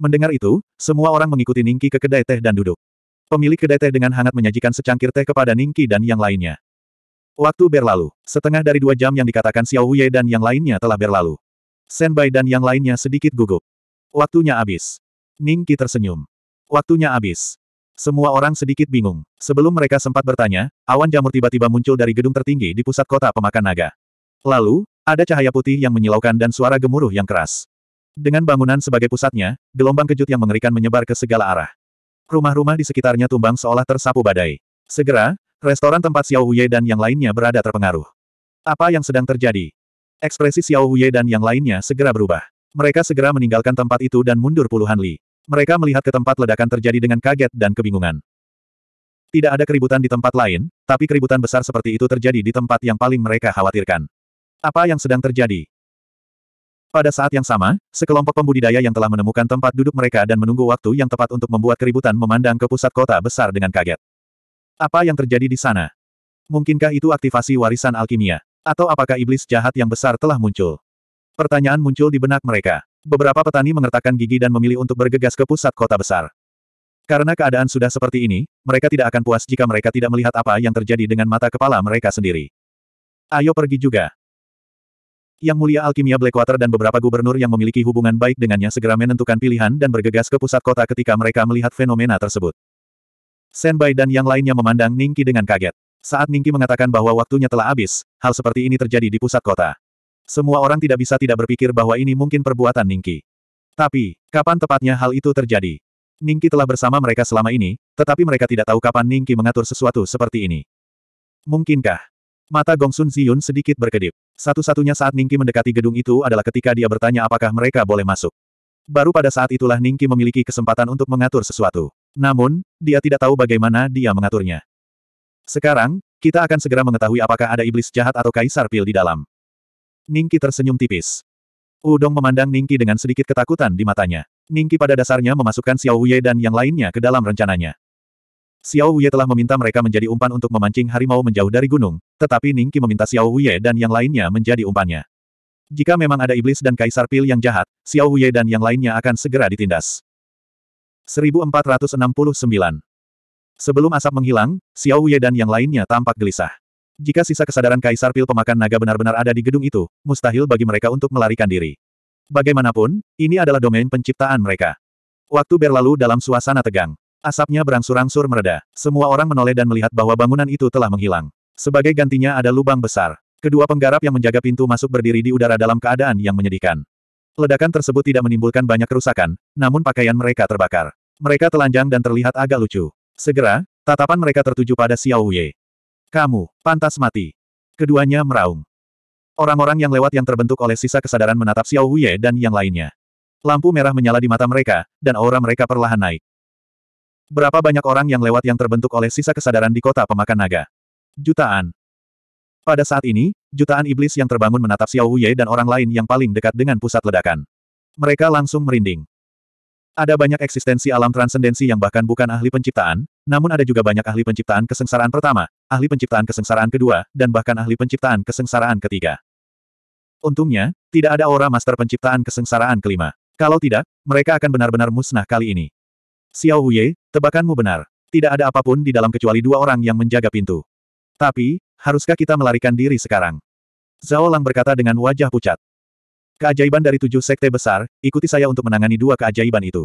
Mendengar itu, semua orang mengikuti Ningki ke kedai teh dan duduk. Pemilik kedai teh dengan hangat menyajikan secangkir teh kepada Ningki dan yang lainnya. Waktu berlalu, setengah dari dua jam yang dikatakan Xiao Wei dan yang lainnya telah berlalu. Senbai dan yang lainnya sedikit gugup. Waktunya habis. Ningki tersenyum. Waktunya habis. Semua orang sedikit bingung. Sebelum mereka sempat bertanya, awan jamur tiba-tiba muncul dari gedung tertinggi di pusat kota pemakan naga. Lalu, ada cahaya putih yang menyilaukan dan suara gemuruh yang keras. Dengan bangunan sebagai pusatnya, gelombang kejut yang mengerikan menyebar ke segala arah. Rumah-rumah di sekitarnya tumbang seolah tersapu badai. Segera, restoran tempat Xiao Huye dan yang lainnya berada terpengaruh. Apa yang sedang terjadi? Ekspresi Xiao Huye dan yang lainnya segera berubah. Mereka segera meninggalkan tempat itu dan mundur puluhan li. Mereka melihat ke tempat ledakan terjadi dengan kaget dan kebingungan. Tidak ada keributan di tempat lain, tapi keributan besar seperti itu terjadi di tempat yang paling mereka khawatirkan. Apa yang sedang terjadi? Pada saat yang sama, sekelompok pembudidaya yang telah menemukan tempat duduk mereka dan menunggu waktu yang tepat untuk membuat keributan memandang ke pusat kota besar dengan kaget. Apa yang terjadi di sana? Mungkinkah itu aktivasi warisan alkimia? Atau apakah iblis jahat yang besar telah muncul? Pertanyaan muncul di benak mereka. Beberapa petani mengertakkan gigi dan memilih untuk bergegas ke pusat kota besar. Karena keadaan sudah seperti ini, mereka tidak akan puas jika mereka tidak melihat apa yang terjadi dengan mata kepala mereka sendiri. Ayo pergi juga. Yang Mulia Alkimia Blackwater dan beberapa gubernur yang memiliki hubungan baik dengannya segera menentukan pilihan dan bergegas ke pusat kota ketika mereka melihat fenomena tersebut. Senbai dan yang lainnya memandang Ningki dengan kaget. Saat Ningki mengatakan bahwa waktunya telah habis, hal seperti ini terjadi di pusat kota. Semua orang tidak bisa tidak berpikir bahwa ini mungkin perbuatan Ningki. Tapi, kapan tepatnya hal itu terjadi? Ningki telah bersama mereka selama ini, tetapi mereka tidak tahu kapan Ningki mengatur sesuatu seperti ini. Mungkinkah Mata Gongsun Ziyun sedikit berkedip. Satu-satunya saat Ningki mendekati gedung itu adalah ketika dia bertanya apakah mereka boleh masuk. Baru pada saat itulah Ningki memiliki kesempatan untuk mengatur sesuatu. Namun, dia tidak tahu bagaimana dia mengaturnya. Sekarang, kita akan segera mengetahui apakah ada iblis jahat atau kaisar pil di dalam. Ningki tersenyum tipis. Udong memandang Ningki dengan sedikit ketakutan di matanya. Ningki pada dasarnya memasukkan Xiao Wei dan yang lainnya ke dalam rencananya. Xiao Wuye telah meminta mereka menjadi umpan untuk memancing harimau menjauh dari gunung, tetapi Ning Qi meminta Xiao Wuye dan yang lainnya menjadi umpannya. Jika memang ada iblis dan kaisar pil yang jahat, Xiao Wuye dan yang lainnya akan segera ditindas. 1469 Sebelum asap menghilang, Xiao Wuye dan yang lainnya tampak gelisah. Jika sisa kesadaran kaisar pil pemakan naga benar-benar ada di gedung itu, mustahil bagi mereka untuk melarikan diri. Bagaimanapun, ini adalah domain penciptaan mereka. Waktu berlalu dalam suasana tegang. Asapnya berangsur-angsur mereda. Semua orang menoleh dan melihat bahwa bangunan itu telah menghilang. Sebagai gantinya ada lubang besar. Kedua penggarap yang menjaga pintu masuk berdiri di udara dalam keadaan yang menyedihkan. Ledakan tersebut tidak menimbulkan banyak kerusakan, namun pakaian mereka terbakar. Mereka telanjang dan terlihat agak lucu. Segera, tatapan mereka tertuju pada Xiao Wei. Kamu, pantas mati. Keduanya meraung. Orang-orang yang lewat yang terbentuk oleh sisa kesadaran menatap Xiao Wei dan yang lainnya. Lampu merah menyala di mata mereka, dan aura mereka perlahan naik. Berapa banyak orang yang lewat yang terbentuk oleh sisa kesadaran di kota pemakan naga? Jutaan. Pada saat ini, jutaan iblis yang terbangun menatap Xiao Wuye dan orang lain yang paling dekat dengan pusat ledakan. Mereka langsung merinding. Ada banyak eksistensi alam transendensi yang bahkan bukan ahli penciptaan, namun ada juga banyak ahli penciptaan kesengsaraan pertama, ahli penciptaan kesengsaraan kedua, dan bahkan ahli penciptaan kesengsaraan ketiga. Untungnya, tidak ada aura master penciptaan kesengsaraan kelima. Kalau tidak, mereka akan benar-benar musnah kali ini. Xiao Huye, tebakanmu benar. Tidak ada apapun di dalam kecuali dua orang yang menjaga pintu. Tapi, haruskah kita melarikan diri sekarang? Zhao Lang berkata dengan wajah pucat. Keajaiban dari tujuh sekte besar, ikuti saya untuk menangani dua keajaiban itu.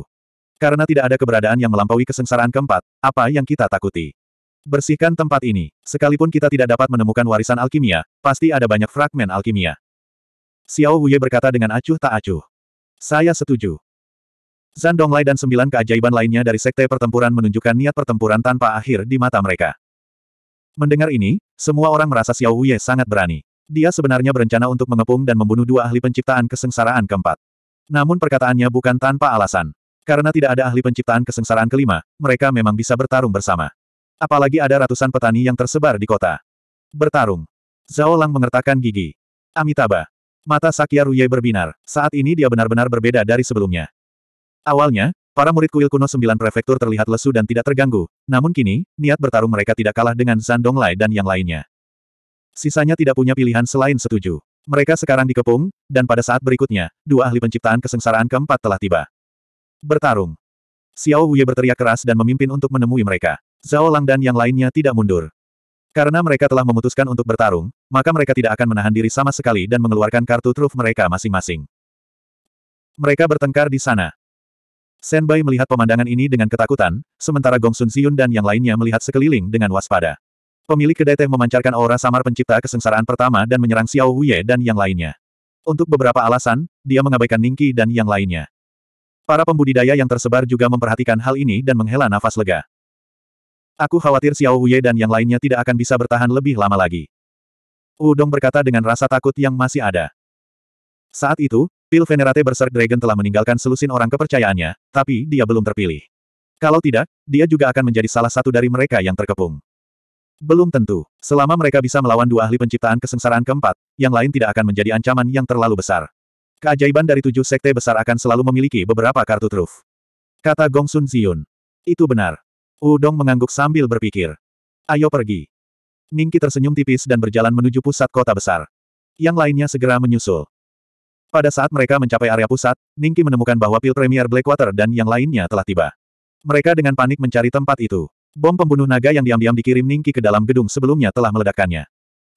Karena tidak ada keberadaan yang melampaui kesengsaraan keempat, apa yang kita takuti? Bersihkan tempat ini. Sekalipun kita tidak dapat menemukan warisan alkimia, pasti ada banyak fragmen alkimia. Xiao Huye berkata dengan acuh tak acuh. Saya setuju. Zan Donglai dan sembilan keajaiban lainnya dari Sekte Pertempuran menunjukkan niat pertempuran tanpa akhir di mata mereka. Mendengar ini, semua orang merasa Xiao Wuye sangat berani. Dia sebenarnya berencana untuk mengepung dan membunuh dua ahli penciptaan kesengsaraan keempat. Namun perkataannya bukan tanpa alasan. Karena tidak ada ahli penciptaan kesengsaraan kelima, mereka memang bisa bertarung bersama. Apalagi ada ratusan petani yang tersebar di kota. Bertarung. Zhao Lang mengertakkan gigi. Amitabha. Mata Sakya Ruye berbinar. Saat ini dia benar-benar berbeda dari sebelumnya. Awalnya, para murid kuil kuno sembilan prefektur terlihat lesu dan tidak terganggu, namun kini, niat bertarung mereka tidak kalah dengan Zandong Lai dan yang lainnya. Sisanya tidak punya pilihan selain setuju. Mereka sekarang dikepung, dan pada saat berikutnya, dua ahli penciptaan kesengsaraan keempat telah tiba. Bertarung. Xiao Huye berteriak keras dan memimpin untuk menemui mereka. Zhao Lang dan yang lainnya tidak mundur. Karena mereka telah memutuskan untuk bertarung, maka mereka tidak akan menahan diri sama sekali dan mengeluarkan kartu truf mereka masing-masing. Mereka bertengkar di sana. Senbai melihat pemandangan ini dengan ketakutan, sementara Gong Sun Xiyun dan yang lainnya melihat sekeliling dengan waspada. Pemilik kedai teh memancarkan aura samar pencipta kesengsaraan pertama dan menyerang Xiao Huye dan yang lainnya. Untuk beberapa alasan, dia mengabaikan Ningki dan yang lainnya. Para pembudidaya yang tersebar juga memperhatikan hal ini dan menghela nafas lega. Aku khawatir Xiao Huye dan yang lainnya tidak akan bisa bertahan lebih lama lagi. Wudong berkata dengan rasa takut yang masih ada. Saat itu, Pil Venerate Berserk Dragon telah meninggalkan selusin orang kepercayaannya, tapi dia belum terpilih. Kalau tidak, dia juga akan menjadi salah satu dari mereka yang terkepung. Belum tentu. Selama mereka bisa melawan dua ahli penciptaan kesengsaraan keempat, yang lain tidak akan menjadi ancaman yang terlalu besar. Keajaiban dari tujuh sekte besar akan selalu memiliki beberapa kartu truf. Kata Gong Sun Ziyun. Itu benar. Udong mengangguk sambil berpikir. Ayo pergi. Ningki tersenyum tipis dan berjalan menuju pusat kota besar. Yang lainnya segera menyusul. Pada saat mereka mencapai area pusat, Ningki menemukan bahwa pil Premier Blackwater dan yang lainnya telah tiba. Mereka dengan panik mencari tempat itu. Bom pembunuh naga yang diam-diam dikirim Ningki ke dalam gedung sebelumnya telah meledakkannya.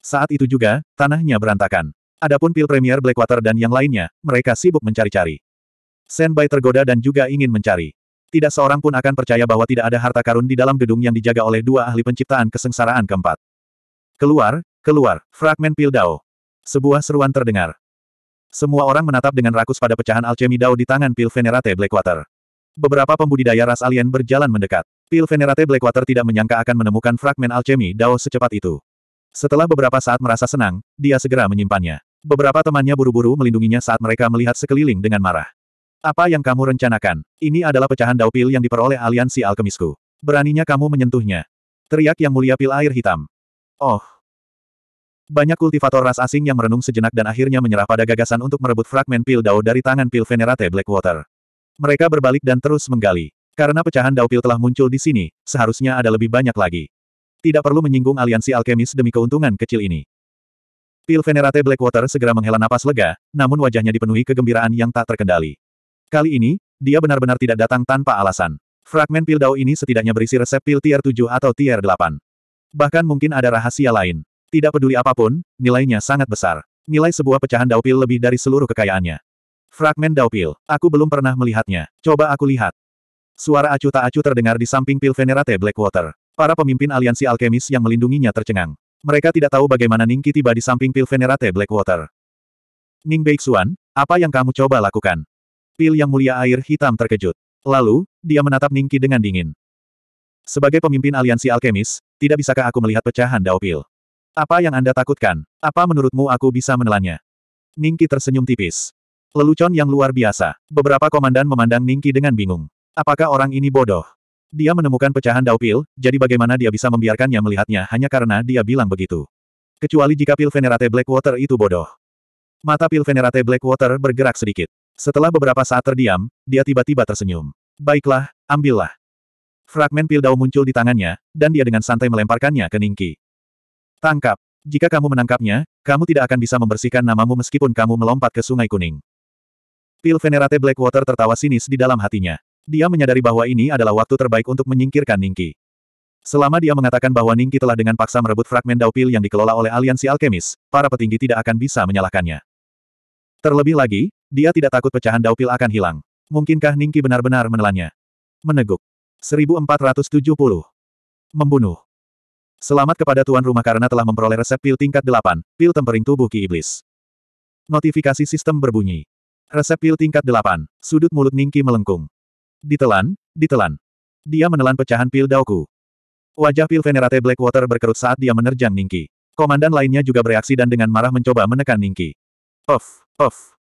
Saat itu juga, tanahnya berantakan. Adapun pil Premier Blackwater dan yang lainnya, mereka sibuk mencari-cari. Senbai tergoda dan juga ingin mencari. Tidak seorang pun akan percaya bahwa tidak ada harta karun di dalam gedung yang dijaga oleh dua ahli penciptaan kesengsaraan keempat. Keluar, keluar, fragmen pil Dao. Sebuah seruan terdengar. Semua orang menatap dengan rakus pada pecahan alchemy Dao di tangan pil Venerate Blackwater. Beberapa pembudidaya ras alien berjalan mendekat. Pil Venerate Blackwater tidak menyangka akan menemukan fragmen alchemy Dao secepat itu. Setelah beberapa saat merasa senang, dia segera menyimpannya. Beberapa temannya buru-buru melindunginya saat mereka melihat sekeliling dengan marah. Apa yang kamu rencanakan? Ini adalah pecahan Dao Pil yang diperoleh aliansi alkemisku. Beraninya kamu menyentuhnya. Teriak yang mulia pil air hitam. Oh, banyak kultivator ras asing yang merenung sejenak dan akhirnya menyerah pada gagasan untuk merebut fragmen pil Dao dari tangan pil Venerate Blackwater. Mereka berbalik dan terus menggali. Karena pecahan Dao pil telah muncul di sini, seharusnya ada lebih banyak lagi. Tidak perlu menyinggung aliansi alkemis demi keuntungan kecil ini. Pil Venerate Blackwater segera menghela napas lega, namun wajahnya dipenuhi kegembiraan yang tak terkendali. Kali ini, dia benar-benar tidak datang tanpa alasan. Fragmen pil Dao ini setidaknya berisi resep pil tier 7 atau tier 8. Bahkan mungkin ada rahasia lain. Tidak peduli apapun, nilainya sangat besar. Nilai sebuah pecahan daupil lebih dari seluruh kekayaannya. Fragmen daupil. Aku belum pernah melihatnya. Coba aku lihat. Suara acu tak acu terdengar di samping pil Venerate Blackwater. Para pemimpin aliansi alkemis yang melindunginya tercengang. Mereka tidak tahu bagaimana Ningki tiba di samping pil Venerate Blackwater. Ning Beixuan, apa yang kamu coba lakukan? Pil yang mulia air hitam terkejut. Lalu, dia menatap Ningki dengan dingin. Sebagai pemimpin aliansi alkemis, tidak bisakah aku melihat pecahan daupil? Apa yang Anda takutkan? Apa menurutmu aku bisa menelannya? Ningki tersenyum tipis. Lelucon yang luar biasa. Beberapa komandan memandang Ningki dengan bingung. Apakah orang ini bodoh? Dia menemukan pecahan daupil, jadi bagaimana dia bisa membiarkannya melihatnya hanya karena dia bilang begitu. Kecuali jika pil Venerate Blackwater itu bodoh. Mata pil Venerate Blackwater bergerak sedikit. Setelah beberapa saat terdiam, dia tiba-tiba tersenyum. Baiklah, ambillah. Fragmen pil dao muncul di tangannya, dan dia dengan santai melemparkannya ke Ningki. Tangkap. Jika kamu menangkapnya, kamu tidak akan bisa membersihkan namamu meskipun kamu melompat ke Sungai Kuning. Pil Venerate Blackwater tertawa sinis di dalam hatinya. Dia menyadari bahwa ini adalah waktu terbaik untuk menyingkirkan Ningki. Selama dia mengatakan bahwa Ningki telah dengan paksa merebut fragmen Daupil yang dikelola oleh aliansi alkemis, para petinggi tidak akan bisa menyalahkannya. Terlebih lagi, dia tidak takut pecahan Daupil akan hilang. Mungkinkah Ningki benar-benar menelannya? Meneguk. 1470. Membunuh. Selamat kepada tuan rumah karena telah memperoleh resep pil tingkat 8, pil tempering tubuh ki iblis. Notifikasi sistem berbunyi. Resep pil tingkat 8, sudut mulut Ningki melengkung. Ditelan, ditelan. Dia menelan pecahan pil Daoku. Wajah pil Venerate Blackwater berkerut saat dia menerjang Ningki. Komandan lainnya juga bereaksi dan dengan marah mencoba menekan Ningki. Of, of.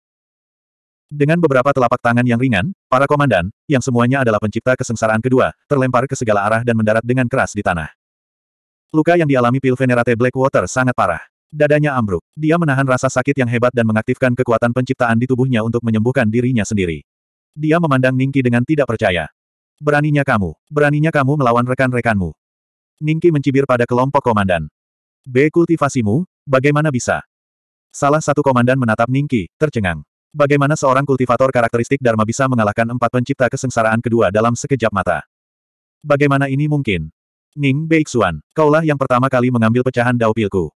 Dengan beberapa telapak tangan yang ringan, para komandan, yang semuanya adalah pencipta kesengsaraan kedua, terlempar ke segala arah dan mendarat dengan keras di tanah. Luka yang dialami Pilvenerate Blackwater sangat parah. Dadanya ambruk. Dia menahan rasa sakit yang hebat dan mengaktifkan kekuatan penciptaan di tubuhnya untuk menyembuhkan dirinya sendiri. Dia memandang Ningki dengan tidak percaya. Beraninya kamu. Beraninya kamu melawan rekan-rekanmu. Ningki mencibir pada kelompok komandan. B. Kultivasimu, bagaimana bisa? Salah satu komandan menatap Ningki, tercengang. Bagaimana seorang kultivator karakteristik Dharma bisa mengalahkan empat pencipta kesengsaraan kedua dalam sekejap mata? Bagaimana ini mungkin? Ning Beixuan, kaulah yang pertama kali mengambil pecahan Dao Pilku.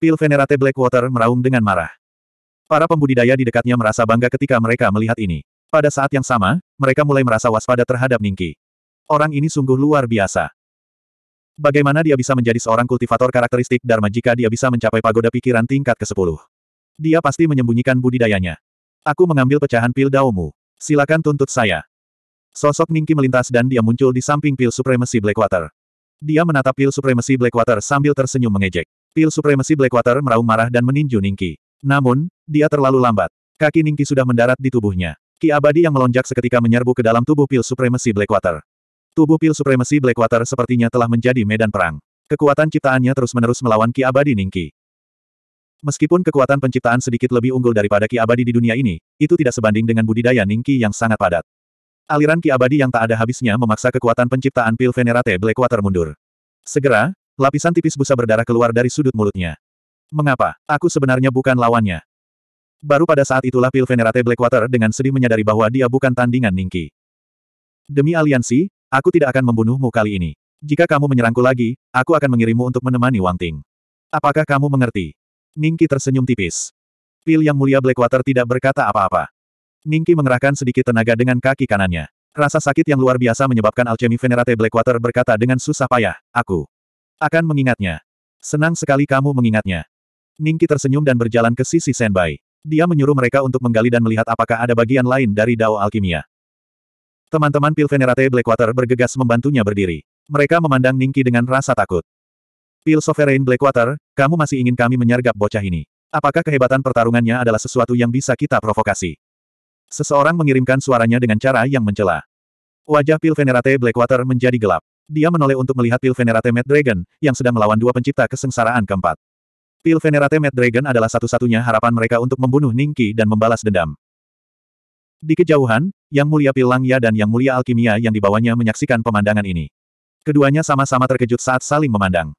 Pil Venerate Blackwater meraung dengan marah. Para pembudidaya di dekatnya merasa bangga ketika mereka melihat ini. Pada saat yang sama, mereka mulai merasa waspada terhadap Ningki. Orang ini sungguh luar biasa. Bagaimana dia bisa menjadi seorang kultivator karakteristik Dharma jika dia bisa mencapai pagoda pikiran tingkat ke-10? Dia pasti menyembunyikan budidayanya. Aku mengambil pecahan pil daumu. Silakan tuntut saya. Sosok Ningki melintas dan dia muncul di samping pil supremasi Blackwater. Dia menatap pil supremasi Blackwater sambil tersenyum mengejek. Pil supremasi Blackwater meraung marah dan meninju Ningki. Namun, dia terlalu lambat. Kaki Ningki sudah mendarat di tubuhnya. Ki abadi yang melonjak seketika menyerbu ke dalam tubuh pil supremasi Blackwater. Tubuh pil supremasi Blackwater sepertinya telah menjadi medan perang. Kekuatan ciptaannya terus-menerus melawan Ki abadi Ningki. Meskipun kekuatan penciptaan sedikit lebih unggul daripada Ki Abadi di dunia ini, itu tidak sebanding dengan budidaya Ningki yang sangat padat. Aliran ki abadi yang tak ada habisnya memaksa kekuatan penciptaan pil Venerate Blackwater mundur. Segera, lapisan tipis busa berdarah keluar dari sudut mulutnya. Mengapa? Aku sebenarnya bukan lawannya. Baru pada saat itulah pil Venerate Blackwater dengan sedih menyadari bahwa dia bukan tandingan Ningki. Demi aliansi, aku tidak akan membunuhmu kali ini. Jika kamu menyerangku lagi, aku akan mengirimmu untuk menemani Wang Ting. Apakah kamu mengerti? Ningki tersenyum tipis. Pil yang mulia Blackwater tidak berkata apa-apa. Ningki mengerahkan sedikit tenaga dengan kaki kanannya. Rasa sakit yang luar biasa menyebabkan Alchemy Venerate Blackwater berkata dengan susah payah, aku akan mengingatnya. Senang sekali kamu mengingatnya. Ningki tersenyum dan berjalan ke sisi Senbai. Dia menyuruh mereka untuk menggali dan melihat apakah ada bagian lain dari Dao Alkimia. Teman-teman Pil Venerate Blackwater bergegas membantunya berdiri. Mereka memandang Ningki dengan rasa takut. Pil Sovereign Blackwater, kamu masih ingin kami menyergap bocah ini. Apakah kehebatan pertarungannya adalah sesuatu yang bisa kita provokasi? Seseorang mengirimkan suaranya dengan cara yang mencela. Wajah Pil Venerate Blackwater menjadi gelap. Dia menoleh untuk melihat Pil Venerate Mad Dragon, yang sedang melawan dua pencipta kesengsaraan keempat. Pil Venerate Mad Dragon adalah satu-satunya harapan mereka untuk membunuh Ningki dan membalas dendam. Di kejauhan, Yang Mulia Pil Langya dan Yang Mulia Alkimia yang dibawanya menyaksikan pemandangan ini. Keduanya sama-sama terkejut saat saling memandang.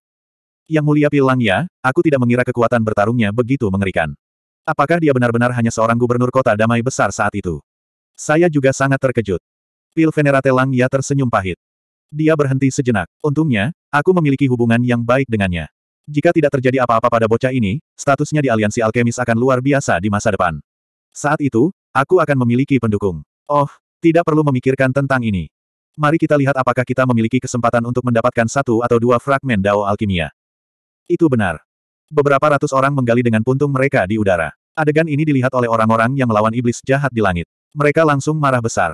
Yang Mulia Pil Langya, aku tidak mengira kekuatan bertarungnya begitu mengerikan. Apakah dia benar-benar hanya seorang gubernur kota damai besar saat itu? Saya juga sangat terkejut. Pil Venerate Ya tersenyum pahit. Dia berhenti sejenak. Untungnya, aku memiliki hubungan yang baik dengannya. Jika tidak terjadi apa-apa pada bocah ini, statusnya di aliansi alkemis akan luar biasa di masa depan. Saat itu, aku akan memiliki pendukung. Oh, tidak perlu memikirkan tentang ini. Mari kita lihat apakah kita memiliki kesempatan untuk mendapatkan satu atau dua fragmen Dao Alkimia. Itu benar. Beberapa ratus orang menggali dengan puntung mereka di udara. Adegan ini dilihat oleh orang-orang yang melawan iblis jahat di langit. Mereka langsung marah besar.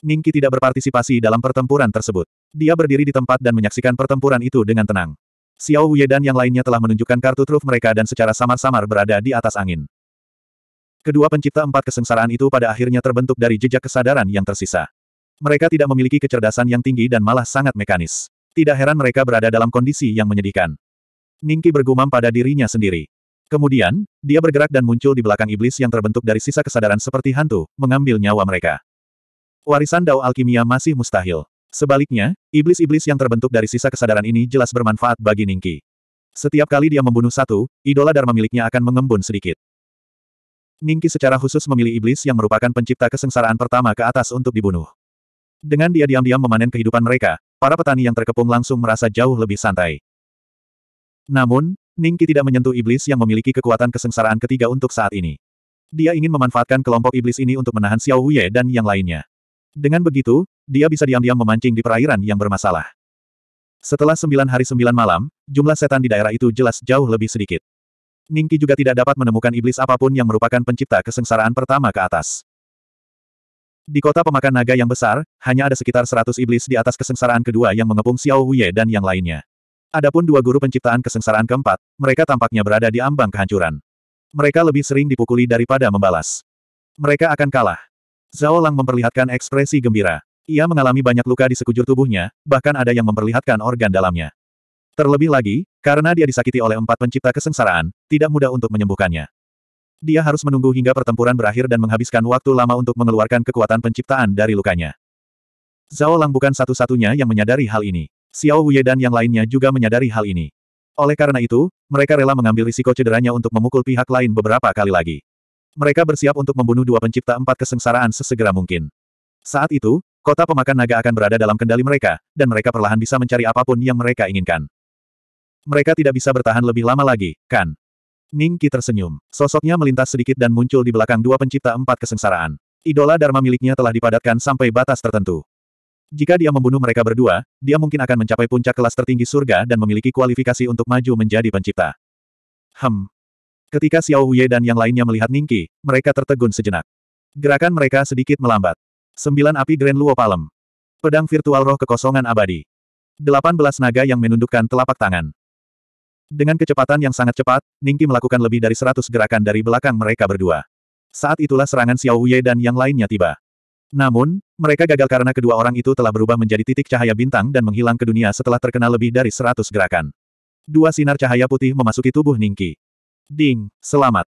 Ningki tidak berpartisipasi dalam pertempuran tersebut. Dia berdiri di tempat dan menyaksikan pertempuran itu dengan tenang. Xiao Wei dan yang lainnya telah menunjukkan kartu truf mereka dan secara samar-samar berada di atas angin. Kedua pencipta empat kesengsaraan itu pada akhirnya terbentuk dari jejak kesadaran yang tersisa. Mereka tidak memiliki kecerdasan yang tinggi dan malah sangat mekanis. Tidak heran mereka berada dalam kondisi yang menyedihkan. Ningki bergumam pada dirinya sendiri. Kemudian, dia bergerak dan muncul di belakang iblis yang terbentuk dari sisa kesadaran seperti hantu, mengambil nyawa mereka. Warisan Dao Alkimia masih mustahil. Sebaliknya, iblis-iblis yang terbentuk dari sisa kesadaran ini jelas bermanfaat bagi Ningki. Setiap kali dia membunuh satu, idola dharma miliknya akan mengembun sedikit. Ningki secara khusus memilih iblis yang merupakan pencipta kesengsaraan pertama ke atas untuk dibunuh. Dengan dia diam-diam memanen kehidupan mereka, para petani yang terkepung langsung merasa jauh lebih santai. Namun, Ningki tidak menyentuh iblis yang memiliki kekuatan kesengsaraan ketiga untuk saat ini. Dia ingin memanfaatkan kelompok iblis ini untuk menahan Xiao Huye dan yang lainnya. Dengan begitu, dia bisa diam-diam memancing di perairan yang bermasalah. Setelah sembilan hari sembilan malam, jumlah setan di daerah itu jelas jauh lebih sedikit. Ningki juga tidak dapat menemukan iblis apapun yang merupakan pencipta kesengsaraan pertama ke atas. Di kota pemakan naga yang besar, hanya ada sekitar seratus iblis di atas kesengsaraan kedua yang mengepung Xiao Huye dan yang lainnya. Adapun dua guru penciptaan kesengsaraan keempat, mereka tampaknya berada di ambang kehancuran. Mereka lebih sering dipukuli daripada membalas. Mereka akan kalah. Zhao Lang memperlihatkan ekspresi gembira. Ia mengalami banyak luka di sekujur tubuhnya, bahkan ada yang memperlihatkan organ dalamnya. Terlebih lagi, karena dia disakiti oleh empat pencipta kesengsaraan, tidak mudah untuk menyembuhkannya. Dia harus menunggu hingga pertempuran berakhir dan menghabiskan waktu lama untuk mengeluarkan kekuatan penciptaan dari lukanya. Zhao Lang bukan satu-satunya yang menyadari hal ini. Xiao Huye dan yang lainnya juga menyadari hal ini. Oleh karena itu, mereka rela mengambil risiko cederanya untuk memukul pihak lain beberapa kali lagi. Mereka bersiap untuk membunuh dua pencipta empat kesengsaraan sesegera mungkin. Saat itu, kota pemakan naga akan berada dalam kendali mereka, dan mereka perlahan bisa mencari apapun yang mereka inginkan. Mereka tidak bisa bertahan lebih lama lagi, kan? Ning Qi tersenyum. Sosoknya melintas sedikit dan muncul di belakang dua pencipta empat kesengsaraan. Idola Dharma miliknya telah dipadatkan sampai batas tertentu. Jika dia membunuh mereka berdua, dia mungkin akan mencapai puncak kelas tertinggi surga dan memiliki kualifikasi untuk maju menjadi pencipta. Hem. Ketika Xiao Huye dan yang lainnya melihat Ningki, mereka tertegun sejenak. Gerakan mereka sedikit melambat. Sembilan api Grand Luo Palem. Pedang virtual roh kekosongan abadi. Delapan belas naga yang menundukkan telapak tangan. Dengan kecepatan yang sangat cepat, Ningki melakukan lebih dari seratus gerakan dari belakang mereka berdua. Saat itulah serangan Xiao Huye dan yang lainnya tiba. Namun, mereka gagal karena kedua orang itu telah berubah menjadi titik cahaya bintang dan menghilang ke dunia setelah terkena lebih dari seratus gerakan. Dua sinar cahaya putih memasuki tubuh Ningki. Ding, selamat.